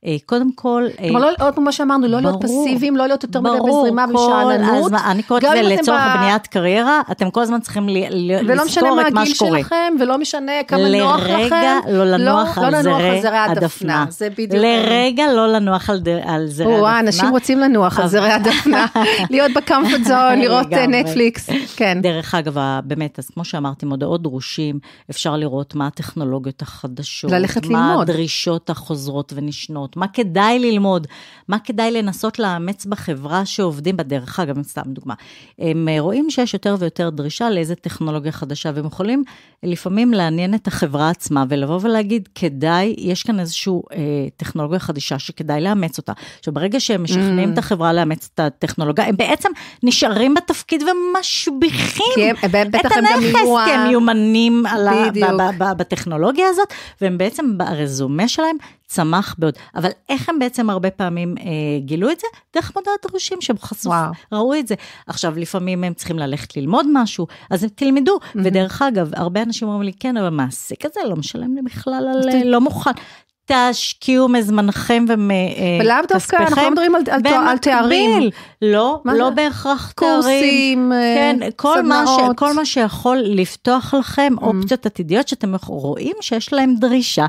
אה, קודם כל... אה, כלומר, לא, עוד פעם מה שאמרנו, לא להיות פסיביים, לא להיות יותר מדי בזרימה ושאננות. אני קוראת לזה לצורך בניית קריירה, אתם כל הזמן צריכים לזכור את מה שקורה. ולא משנה מה הגיל שלכם, ולא משנה כמה נוח לכם. לרגע לא, לא לנוח לא על זרי הדפנה. זה בדיוק. לרגע לא לנוח על זרי הדפנה. וואו, אנשים רוצים לנוח על זרי הדפנה. (laughs) להיות בקמפורט זון, לראות נטפליקס. אה, כן. דרך אגב, באמת, אז כמו שאמרתי, מודעות דרושים, אפשר לראות מה הטכנולוגיות החדשות. ללכת ללמוד. מה הדרישות החוזרות ונשנות. מה כדאי ללמוד, מה כדאי לנסות לאמץ בחברה שעובדים בה. דרך אגב, סתם דוגמה. הם אה, רואים שיש יותר ויותר דרישה לאיזה טכנולוגיה חדשה, והם יכולים אה, לפעמים לעניין את החברה עצמה ולבוא ולהגיד, כדאי, יש כאן איזושהי אה, טכנולוגיה חדשה שכדאי לאמץ אותה. עכשיו, ברגע שהם mm-hmm. משכנעים mm. את החברה לאמץ את הטכנולוגיה, הם בעצם נשארים בתפקיד ומשביחים את הנכס, כי הם מיומנים ה... בטכנולוגיה הזאת, והם בעצם ברזומה שלהם צמח בעוד, אבל איך הם בעצם הרבה פעמים אה, גילו את זה? דרך מודעת דרושים שהם חשוף, ראו את זה. עכשיו, לפעמים הם צריכים ללכת ללמוד משהו, אז הם תלמדו. Mm-hmm. ודרך אגב, הרבה אנשים אומרים לי, כן, אבל המעסיק הזה לא משלם לי בכלל על, אה, לא מוכן. תשקיעו מזמנכם ומכספיכם. אה, ולאו דווקא, אנחנו לא מדברים על, על, על תארים. לא, לא זה? בהכרח קורסים, תארים. קורסים, אה, כן, כל סדנאות. מה, ש, כל מה שיכול לפתוח לכם mm. אופציות עתידיות שאתם רואים שיש להם דרישה.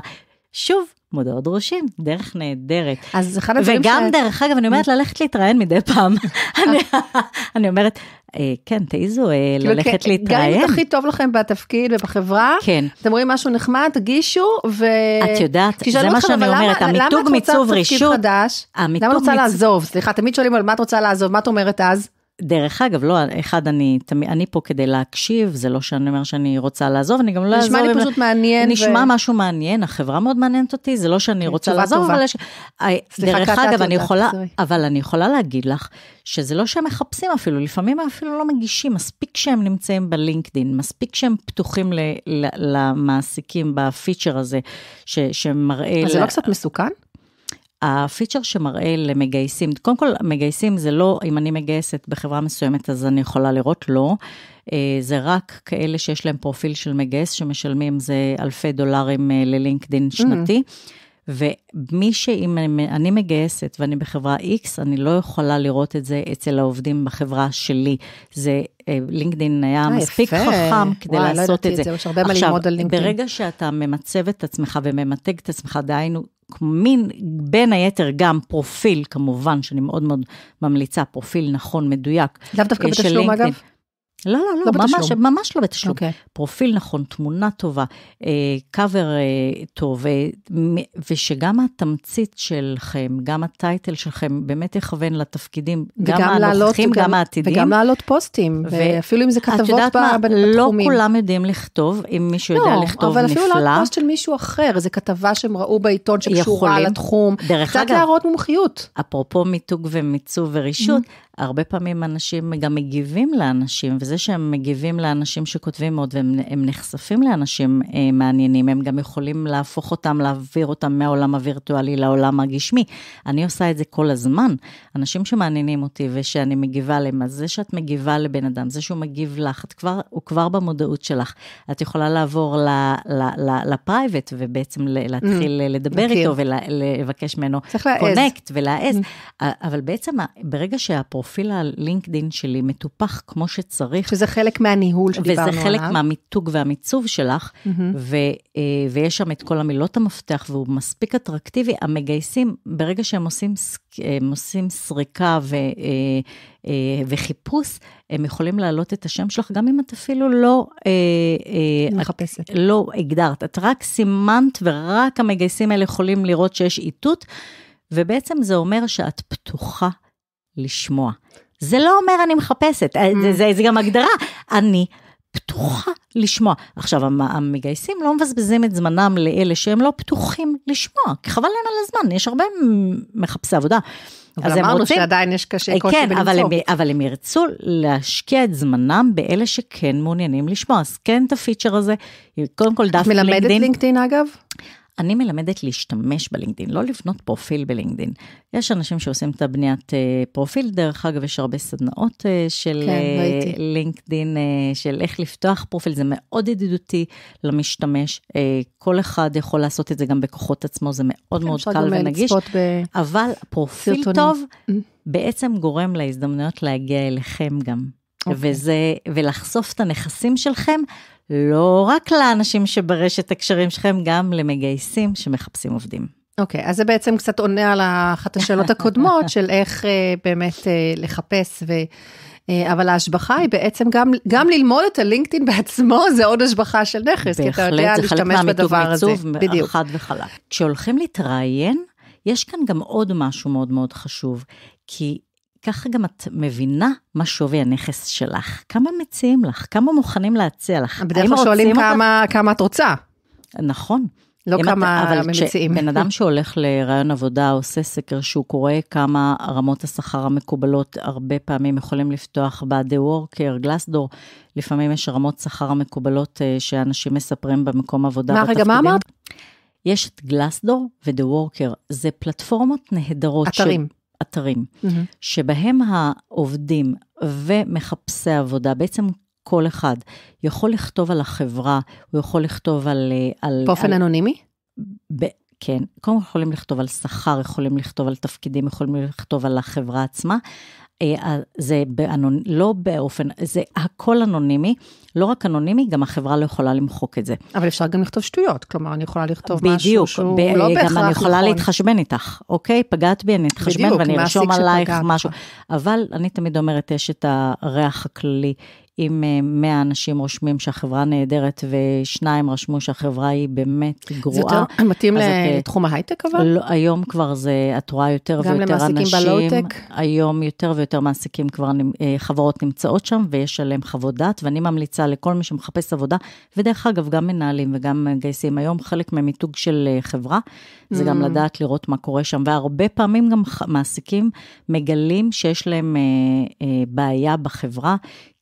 שוב, מודעות דרושים, דרך נהדרת. אז אחד הדברים ש... וגם, דרך אגב, אני אומרת ללכת להתראיין מדי פעם. (laughs) אני אומרת, אה, כן, תעיזו אה, כאילו, ללכת להתראיין. כן, גם אם הכי טוב לכם בתפקיד ובחברה, כן. אתם רואים משהו נחמד, תגישו, ו... את יודעת, זה מה שאני אומרת, המיתוג מיצוב רישות. למה את רוצה לעזוב? סליחה, תמיד שואלים על מה את רוצה לעזוב, מה את אומרת אז? דרך אגב, לא, אחד, אני, אני פה כדי להקשיב, זה לא שאני אומר שאני רוצה לעזוב, אני גם לא אעזוב. נשמע לי פשוט לא- מעניין. נשמע ו... משהו מעניין, החברה מאוד מעניינת אותי, זה לא שאני כן, רוצה לעזוב, טובה. אבל יש... אה, סליחה, דרך אגב, אני יכולה, אבל אני יכולה להגיד לך, שזה לא שהם מחפשים אפילו, לפעמים הם אפילו לא מגישים, מספיק שהם נמצאים בלינקדין, מספיק שהם פתוחים ל, ל, למעסיקים בפיצ'ר הזה, ש, שמראה... אז לה... זה לא קצת מסוכן? הפיצ'ר שמראה למגייסים, קודם כל מגייסים זה לא אם אני מגייסת בחברה מסוימת אז אני יכולה לראות, לא. אה, זה רק כאלה שיש להם פרופיל של מגייס שמשלמים זה אלפי דולרים אה, ללינקדין mm. שנתי. Mm. ומי שאם אני, מגייסת ואני בחברה X, אני לא יכולה לראות את זה אצל העובדים בחברה שלי. זה, אה, לינקדין היה מספיק יפה. חכם כדי וואי, לא לעשות לא את זה. זה, יש הרבה מה ללמוד על לינקדין. ברגע שאתה ממצב את עצמך וממתג את עצמך, דהיינו, מין, בין היתר גם פרופיל, כמובן, שאני מאוד מאוד ממליצה, פרופיל נכון, מדויק. לאו דווקא אה, בתשלום אגב? לא, לא, לא, לא ממש, ממש לא בתשלום. Okay. אוקיי. פרופיל נכון, תמונה טובה, קאבר אה, אה, טוב, ושגם התמצית שלכם, גם הטייטל שלכם, באמת יכוון לתפקידים, גם הנוכחים, גם, העתידים. וגם להעלות פוסטים, ואפילו אם זה כתבות בתחומים. את יודעת מה, בתחומים. לא כולם יודעים לכתוב, אם מישהו לא, יודע לכתוב נפלא. לא, אבל אפילו להעלות פוסט של מישהו אחר, איזו כתבה שהם ראו בעיתון שקשורה לתחום. דרך אגב. קצת להראות מומחיות. אפרופו מיתוג ומיצוב ורישות, mm-hmm. הרבה פעמים אנשים גם מגיבים לאנשים, וזה שהם מגיבים לאנשים שכותבים עוד, והם נחשפים לאנשים אה, מעניינים, הם גם יכולים להפוך אותם, להעביר אותם מהעולם הווירטואלי לעולם הגשמי. אני עושה את זה כל הזמן. אנשים שמעניינים אותי ושאני מגיבה להם, אז זה שאת מגיבה לבן אדם, זה שהוא מגיב לך, את כבר, הוא כבר במודעות שלך. את יכולה לעבור ל, ל, ל, לפרייבט, ובעצם להתחיל mm, לדבר מכיר. איתו ולבקש ממנו קונקט ולהעז. Mm. אבל בעצם ברגע שהפרופ... פרופיל הלינקדין שלי מטופח כמו שצריך. שזה חלק מהניהול שדיברנו עליו. וזה חלק עליו. מהמיתוג והמיצוב שלך, mm-hmm. ו, אה, ויש שם את כל המילות המפתח, והוא מספיק אטרקטיבי. המגייסים, ברגע שהם עושים, עושים סריקה ו, אה, אה, וחיפוש, הם יכולים להעלות את השם שלך, גם אם את אפילו לא... מחפשת. את, לא הגדרת, את רק סימנת, ורק המגייסים האלה יכולים לראות שיש איתות. ובעצם זה אומר שאת פתוחה לשמוע. זה לא אומר אני מחפשת, אה, זה, זה, זה גם הגדרה, אני פתוחה לשמוע. עכשיו, המגייסים לא מבזבזים את זמנם לאלה שהם לא פתוחים לשמוע, כי חבל להם על הזמן, יש הרבה מחפשי עבודה. אבל אז אמרנו רוצים, שעדיין יש קשה, אה, קושי כן, בלמצוא. כן, אבל הם ירצו להשקיע את זמנם באלה שכן מעוניינים לשמוע, אז כן את הפיצ'ר הזה, קודם כל דף לינקדאין. את מלמדת לינקדאין אגב? אני מלמדת להשתמש בלינקדאין, לא לבנות פרופיל בלינקדאין. יש אנשים שעושים את הבניית אה, פרופיל, דרך אגב, יש הרבה סדנאות אה, של כן, אה, לינקדאין, של איך לפתוח פרופיל, זה מאוד ידידותי למשתמש. כל אחד יכול לעשות את זה גם בכוחות עצמו, זה מאוד כן, מאוד קל ונגיש, ב... אבל פרופיל סרטונים. טוב mm. בעצם גורם להזדמנויות להגיע אליכם גם. Okay. אוקיי. וזה, ולחשוף את הנכסים שלכם לא רק לאנשים שברשת הקשרים שלכם, גם למגייסים שמחפשים עובדים. אוקיי, okay, אז זה בעצם קצת עונה על אחת השאלות הקודמות של איך uh, באמת uh, לחפש ו... אה, אבל ההשבחה היא בעצם גם, גם ללמוד את הלינקדאין בעצמו, זה עוד השבחה של נכס, כי אתה יודע להשתמש בדבר הזה. בהחלט, זה חלק מהמיתוג עיצוב, חד וחלק. כשהולכים להתראיין, יש כאן גם עוד משהו מאוד מאוד חשוב, כי ככה גם את מבינה מה שווי הנכס שלך. כמה מציעים לך? כמה מוכנים להציע לך? בדרך כלל שואלים כמה, אותך? כמה את רוצה. נכון. לא כמה אתה, אבל מציעים. אבל אדם שהולך לרעיון עבודה, עושה סקר שהוא קורא כמה רמות השכר המקובלות, הרבה פעמים יכולים לפתוח ב-The Worker, Glassdoor, לפעמים יש רמות שכר המקובלות אה, שאנשים מספרים במקום עבודה. מה, רגע, מה אמרת? יש את גלסדור ו-The Worker, זה פלטפורמות נהדרות. אתרים. אתרים, mm-hmm. שבהם העובדים ומחפשי עבודה, בעצם כל אחד, יכול לכתוב על החברה, הוא יכול לכתוב על... אה, על באופן על, אנונימי? ב, כן, קודם כל יכולים לכתוב על שכר, יכולים לכתוב על תפקידים, יכולים לכתוב על החברה עצמה, אה, אה, זה באנונ... לא באופן, זה הכל אנונימי, לא רק אנונימי, גם החברה לא יכולה למחוק את זה. אבל אפשר גם לכתוב שטויות, כלומר, אני יכולה לכתוב בדיוק, משהו שהוא ב... לא אה, בהכרח נכון. גם אני יכולה נכון. להתחשבן איתך, אוקיי? פגעת בי, אני אתחשבן בדיוק, ואני ארשום עלייך משהו. אבל אני תמיד אומרת, יש את הריח הכללי. אם 100 אה, אנשים רושמים שהחברה נהדרת ושניים רשמו שהחברה היא באמת גרועה. זה יותר מתאים אוקיי. לתחום ההייטק אבל? לא, היום כבר זה, את רואה יותר ויותר אנשים. גם למעסיקים בלואו-טק? היום יותר ויותר מעסיקים כבר, אה, חברות נמצאות שם ויש עליהם חוות דעת, ואני ממליצה לכל מי שמחפש עבודה, ודרך אגב, גם מנהלים וגם מגייסים היום, חלק ממיתוג של אה, חברה, זה mm. גם לדעת לראות מה קורה שם, והרבה פעמים גם מעסיקים מגלים שיש להם בעיה בחברה,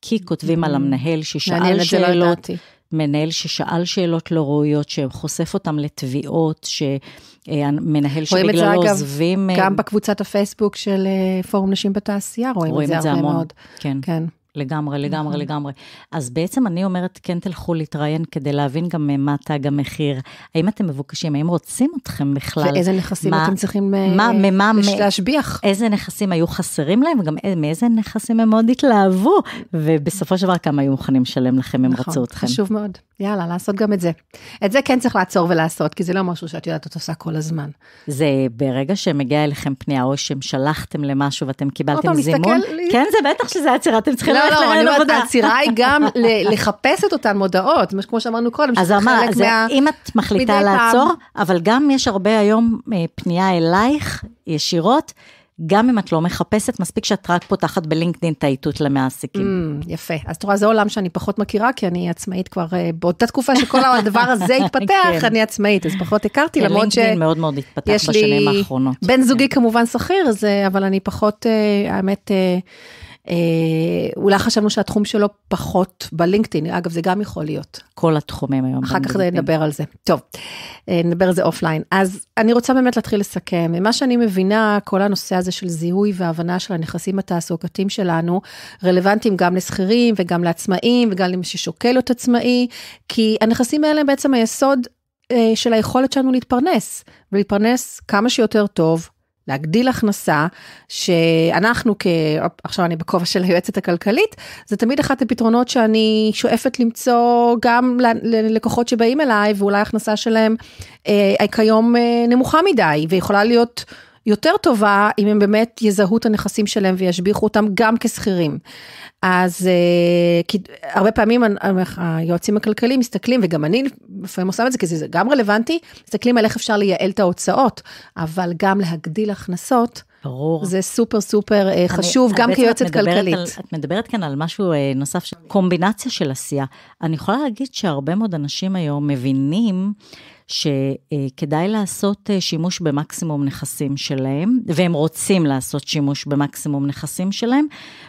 כי כותבים על mm-hmm. המנהל ששאל לא שאלות. מנהל ששאל שאלות לא ראויות, שחושף אותם לתביעות, שמנהל שבגללו עוזבים. רואים את זה אגב, גם אה, בקבוצת הפייסבוק של אה, פורום נשים בתעשייה, רואים, רואים את זה הרבה מאוד. כן. כן. לגמרי, נכון. לגמרי, לגמרי. אז בעצם אני אומרת, כן תלכו להתראיין כדי להבין גם אה, מה תג המחיר. האם אתם מבוקשים, האם רוצים אתכם בכלל? ואיזה נכסים מה, אתם צריכים אה, מה, ממה, להשביח. איזה נכסים היו חסרים להם, וגם אה, מאיזה נכסים הם מאוד התלהבו, ובסופו של דבר כמה היו מוכנים לשלם לכם אם נכון, רצו אתכם. חשוב מאוד. יאללה, לעשות גם את זה. את זה כן צריך לעצור ולעשות, כי זה לא משהו שאת יודעת, את עושה כל הזמן. זה ברגע שמגיע אליכם פנייה, או שהם שלחתם למשהו ואתם קיבלתם זימון. כן, זה בטח שזה היה צירה, אתם צריכים... לא, לא, לא, אני אומרת, העצירה היא גם לחפש את אותן מודעות, כמו שאמרנו קודם, שזה חלק מה... אז אמר, אם את מחליטה לעצור, אבל גם יש הרבה היום אה, פנייה אלייך ישירות. גם אם את לא מחפשת, מספיק שאת רק פותחת בלינקדאין את האיתות למעסיקים. Mm, יפה. אז תראה, זה עולם שאני פחות מכירה, כי אני עצמאית כבר, אה, באותה תקופה שכל הדבר הזה (laughs) התפתח, כן. אני עצמאית, אז פחות הכרתי, כן, למרות ש... לינקדאין מאוד מאוד התפתח בשנים האחרונות. יש לי בן זוגי כן. כמובן שכיר, אה, אבל אני פחות, האמת... Uh, אה, אולי חשבנו שהתחום שלו פחות בלינקדאין, אגב זה גם יכול להיות. כל התחומים היום. אחר כך נדבר על זה. טוב, אה, נדבר על זה אופליין. אז אני רוצה באמת להתחיל לסכם. ממה שאני מבינה, כל הנושא הזה של זיהוי והבנה של הנכסים התעסוקתיים שלנו, רלוונטיים גם לשכירים וגם לעצמאים וגם למי ששוקל להיות עצמאי, כי הנכסים האלה הם בעצם היסוד אה, של היכולת שלנו להתפרנס, ולהתפרנס כמה שיותר טוב, להגדיל הכנסה, שאנחנו כ... עכשיו אני בכובע של היועצת הכלכלית, זה תמיד אחת הפתרונות שאני שואפת למצוא גם ללקוחות שבאים אליי, ואולי ההכנסה שלהם אה, כיום אה, נמוכה מדי, ויכולה להיות... יותר טובה אם הם באמת יזהו את הנכסים שלהם וישביחו אותם גם כשכירים. אז אה, כי הרבה פעמים היועצים הכלכליים מסתכלים, וגם אני לפעמים עושה את זה, כי זה גם רלוונטי, מסתכלים על איך אפשר לייעל את ההוצאות, אבל גם להגדיל הכנסות. ברור. זה סופר סופר אה, אני, חשוב, אני, אה, גם כיועצת כלכלית. על, את מדברת כאן על משהו נוסף, קומבינציה של עשייה. אני יכולה להגיד שהרבה מאוד אנשים היום מבינים שכדאי לעשות אה, שימוש במקסימום נכסים שלהם, והם רוצים לעשות שימוש במקסימום נכסים שלהם,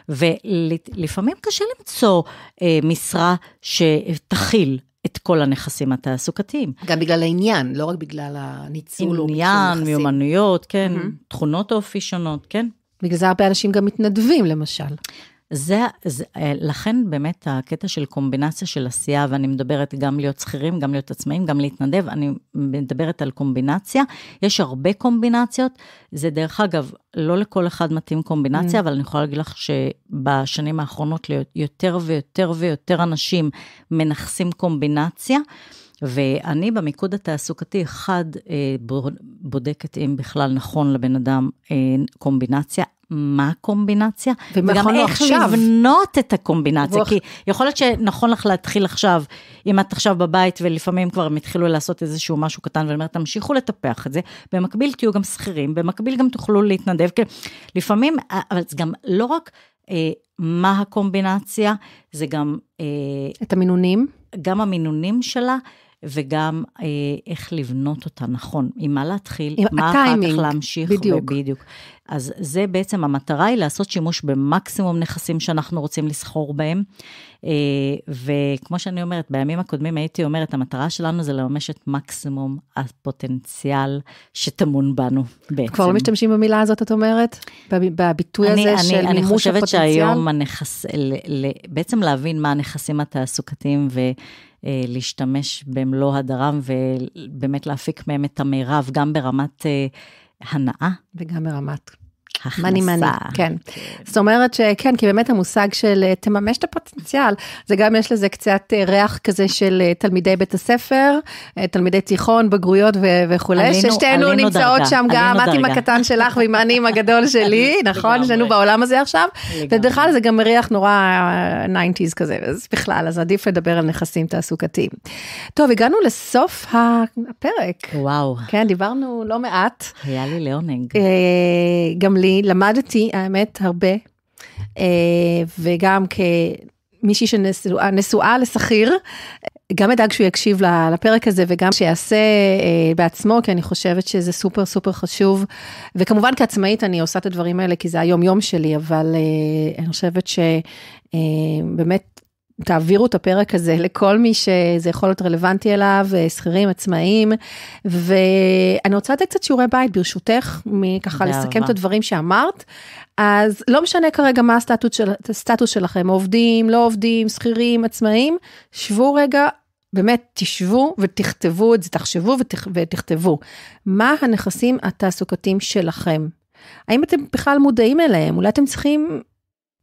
ולפעמים קשה למצוא אה, משרה שתכיל את כל הנכסים התעסוקתיים. גם בגלל העניין, לא רק בגלל הניצול. עניין, מיומנויות, כן, mm-hmm. תכונות אופי שונות, כן. בגלל זה הרבה אנשים גם מתנדבים, למשל. זה, זה, אה, לכן באמת הקטע של קומבינציה של עשייה, ואני מדברת גם להיות שכירים, גם להיות עצמאים, גם להתנדב, אני מדברת על קומבינציה. יש הרבה קומבינציות, זה דרך אגב, לא לכל אחד מתאים קומבינציה, mm. אבל אני יכולה להגיד לך שבשנים האחרונות יותר ויותר ויותר אנשים מנכסים קומבינציה. ואני במיקוד התעסוקתי, אחד, אה, בודקת אם בכלל נכון לבן אדם אה, קומבינציה, מה הקומבינציה, וגם איך עכשיו. לבנות את הקומבינציה, ואח... כי יכול להיות שנכון לך להתחיל עכשיו, אם את עכשיו בבית ולפעמים כבר הם התחילו לעשות איזשהו משהו קטן, ואני אומרת, תמשיכו לטפח את זה, במקביל תהיו גם שכירים, במקביל גם תוכלו להתנדב, כי לפעמים, אבל זה גם לא רק אה, מה הקומבינציה, זה גם... אה, את המינונים? גם המינונים שלה. וגם אה, איך לבנות אותה נכון, עם מה להתחיל, עם מה הטיימינג, אחר כך להמשיך. בדיוק. בדיוק. אז זה בעצם, המטרה היא לעשות שימוש במקסימום נכסים שאנחנו רוצים לסחור בהם. אה, וכמו שאני אומרת, בימים הקודמים הייתי אומרת, המטרה שלנו זה לממש את מקסימום הפוטנציאל שטמון בנו, בעצם. כבר לא משתמשים במילה הזאת, את אומרת? בביטוי אני, הזה אני, של אני מימוש הפוטנציאל? אני חושבת שהיום הנכס, ל, ל, בעצם להבין מה הנכסים התעסוקתיים ו... אה, להשתמש במלוא הדרם ובאמת להפיק מהם את המירב, גם ברמת אה, הנאה. וגם ברמת מני-מני, כן. כן. זאת אומרת שכן, כי באמת המושג של אה, תממש את הפוטנציאל, זה גם יש לזה קצת אה, ריח כזה של אה, תלמידי בית הספר, תלמידי תיכון, בגרויות וכולי, ששתינו נמצאות שם גם, את עם הקטן שלך ועם אני עם הגדול (laughs) שלי, נכון? שנינו בעולם הזה עכשיו. ודרך כלל זה גם ריח נורא 90's כזה, אז בכלל, אז עדיף לדבר על נכסים תעסוקתיים. טוב, הגענו לסוף הפרק. וואו. כן, דיברנו לא מעט. היה לי לעונג. גם לי. שלי, למדתי, האמת, הרבה, אה, וגם כמישהי שנשואה לשכיר, גם אדאג שהוא יקשיב לפרק הזה וגם שיעשה אה, בעצמו, כי אני חושבת שזה סופר סופר חשוב. וכמובן כעצמאית אני עושה את הדברים האלה כי זה היום יום שלי, אבל אה, אני חושבת שבאמת תעבירו את הפרק הזה לכל מי שזה יכול להיות רלוונטי אליו, אה, שכירים, עצמאים, ואני רוצה לתת קצת שיעורי בית ברשותך, מככה לסכם את הדברים שאמרת. אז לא משנה כרגע מה הסטטוס, של, הסטטוס שלכם, עובדים, לא עובדים, שכירים, עצמאים, שבו רגע, באמת תשבו ותכתבו את זה, תחשבו ותכ, ותכתבו. מה הנכסים התעסוקתיים שלכם? האם אתם בכלל מודעים אליהם? אולי אתם צריכים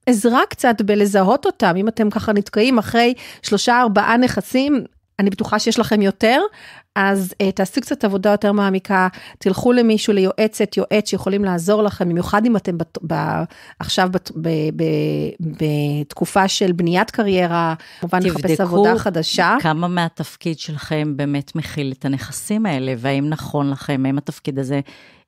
עזרה קצת בלזהות אותם, אם אתם ככה נתקעים אחרי שלושה ארבעה נכסים, אני בטוחה שיש לכם יותר, אז uh, תעשו קצת עבודה יותר מעמיקה, תלכו למישהו, ליועצת, יועץ שיכולים לעזור לכם, במיוחד אם אתם בת, ב, עכשיו בת, ב, ב, ב, בתקופה של בניית קריירה, כמובן לחפש עבודה חדשה. תבדקו כמה מהתפקיד שלכם באמת מכיל את הנכסים האלה, והאם נכון לכם, האם התפקיד הזה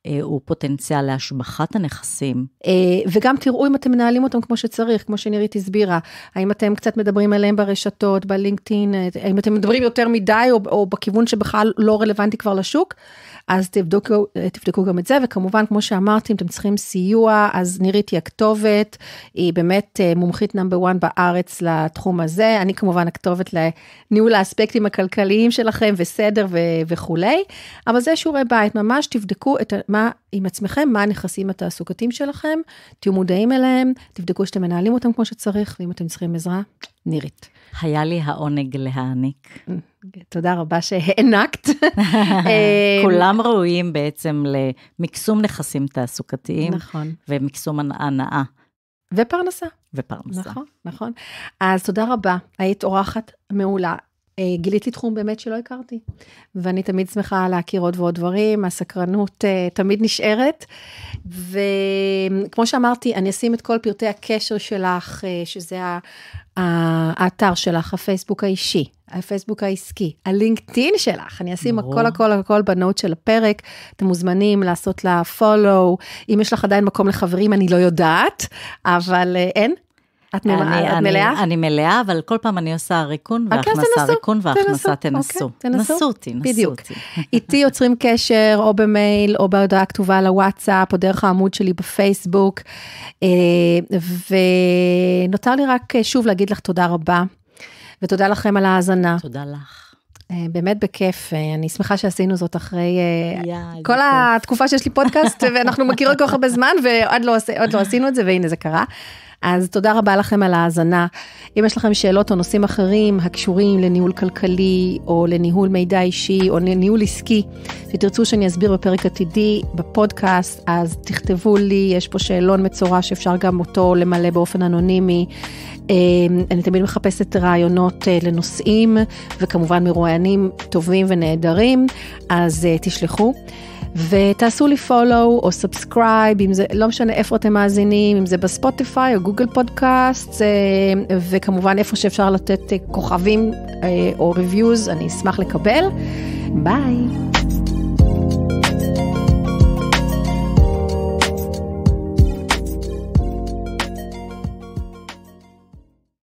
אה, הוא פוטנציאל להשבחת הנכסים. אה, וגם תראו אם אתם מנהלים אותם כמו שצריך, כמו שנירית הסבירה. האם אתם קצת מדברים עליהם ברשתות, בלינקדאין, אה, האם אתם מדברים יותר מדי או, או בכיוון שבכלל לא רלוונטי כבר לשוק? אז תבדוקו, תבדקו גם את זה, וכמובן, כמו שאמרתי, אם אתם צריכים סיוע, אז נירית היא הכתובת, היא באמת מומחית נאמבר 1 בארץ לתחום הזה. אני כמובן הכתובת לניהול האספקטים הכלכליים שלכם, וסדר ו- וכולי. אבל זה שיעורי בית, ממש תבדקו את... מה עם עצמכם, מה הנכסים התעסוקתיים שלכם, תהיו מודעים אליהם, תבדקו שאתם מנהלים אותם כמו שצריך, ואם אתם צריכים עזרה, נירית. היה לי העונג להעניק. אוקיי, תודה רבה שהענקת. (laughs) אה, כולם ראויים בעצם למקסום נכסים תעסוקתיים. נכון. ומקסום הנאה. ופרנסה. ופרנסה. נכון, נכון. אז תודה רבה, היית אורחת מעולה. אה, גילית לי תחום באמת שלא הכרתי, ואני תמיד שמחה להכיר עוד ועוד דברים, הסקרנות uh, תמיד נשארת, וכמו שאמרתי, אני אשים את כל פרטי הקשר שלך, uh, שזה ה- האתר שלך, הפייסבוק האישי, הפייסבוק העסקי, הלינקדאין שלך, אני אשים הכל הכל הכל בנוט של הפרק, אתם מוזמנים לעשות לה follow, אם יש לך עדיין מקום לחברים, אני לא יודעת, אבל אין, את, מלאה? אני, מלאה, אבל כל פעם אני עושה ריקון והכנסה, אוקיי, ריקון והכנסה, תנסו. תנסו אותי, נסו אותי. בדיוק. (laughs) איתי יוצרים קשר, או במייל, או בהודעה כתובה לוואטסאפ, או דרך העמוד שלי בפייסבוק. אה, ונותר לי רק אה, שוב להגיד לך תודה רבה, ותודה לכם על ההאזנה. תודה לך. אה, באמת בכיף, אני שמחה שעשינו זאת אחרי yeah, כל התקופה שיש לי פודקאסט, (laughs) ואנחנו מכירות כל כך הרבה זמן, ועוד לא, לא עשינו את זה, והנה זה קרה. אז תודה רבה לכם על ההאזנה. אם יש לכם שאלות או נושאים אחרים הקשורים לניהול כלכלי, או לניהול מידע אישי, או לניהול עסקי, שתרצו שאני אסביר בפרק עתידי, בפודקאסט, אז תכתבו לי, יש פה שאלון מצורע שאפשר גם אותו למלא באופן אנונימי. אמ, אני תמיד מחפשת רעיונות אה, לנושאים, וכמובן מרואיינים טובים ונהדרים, אז אה, תשלחו. ותעשו לי follow או subscribe, אם זה, לא משנה איפה אתם מאזינים, אם זה בספוטיפיי או גוגל פודקאסט, אה, וכמובן איפה שאפשר לתת אה, כוכבים אה, או reviews, אני אשמח לקבל. ביי.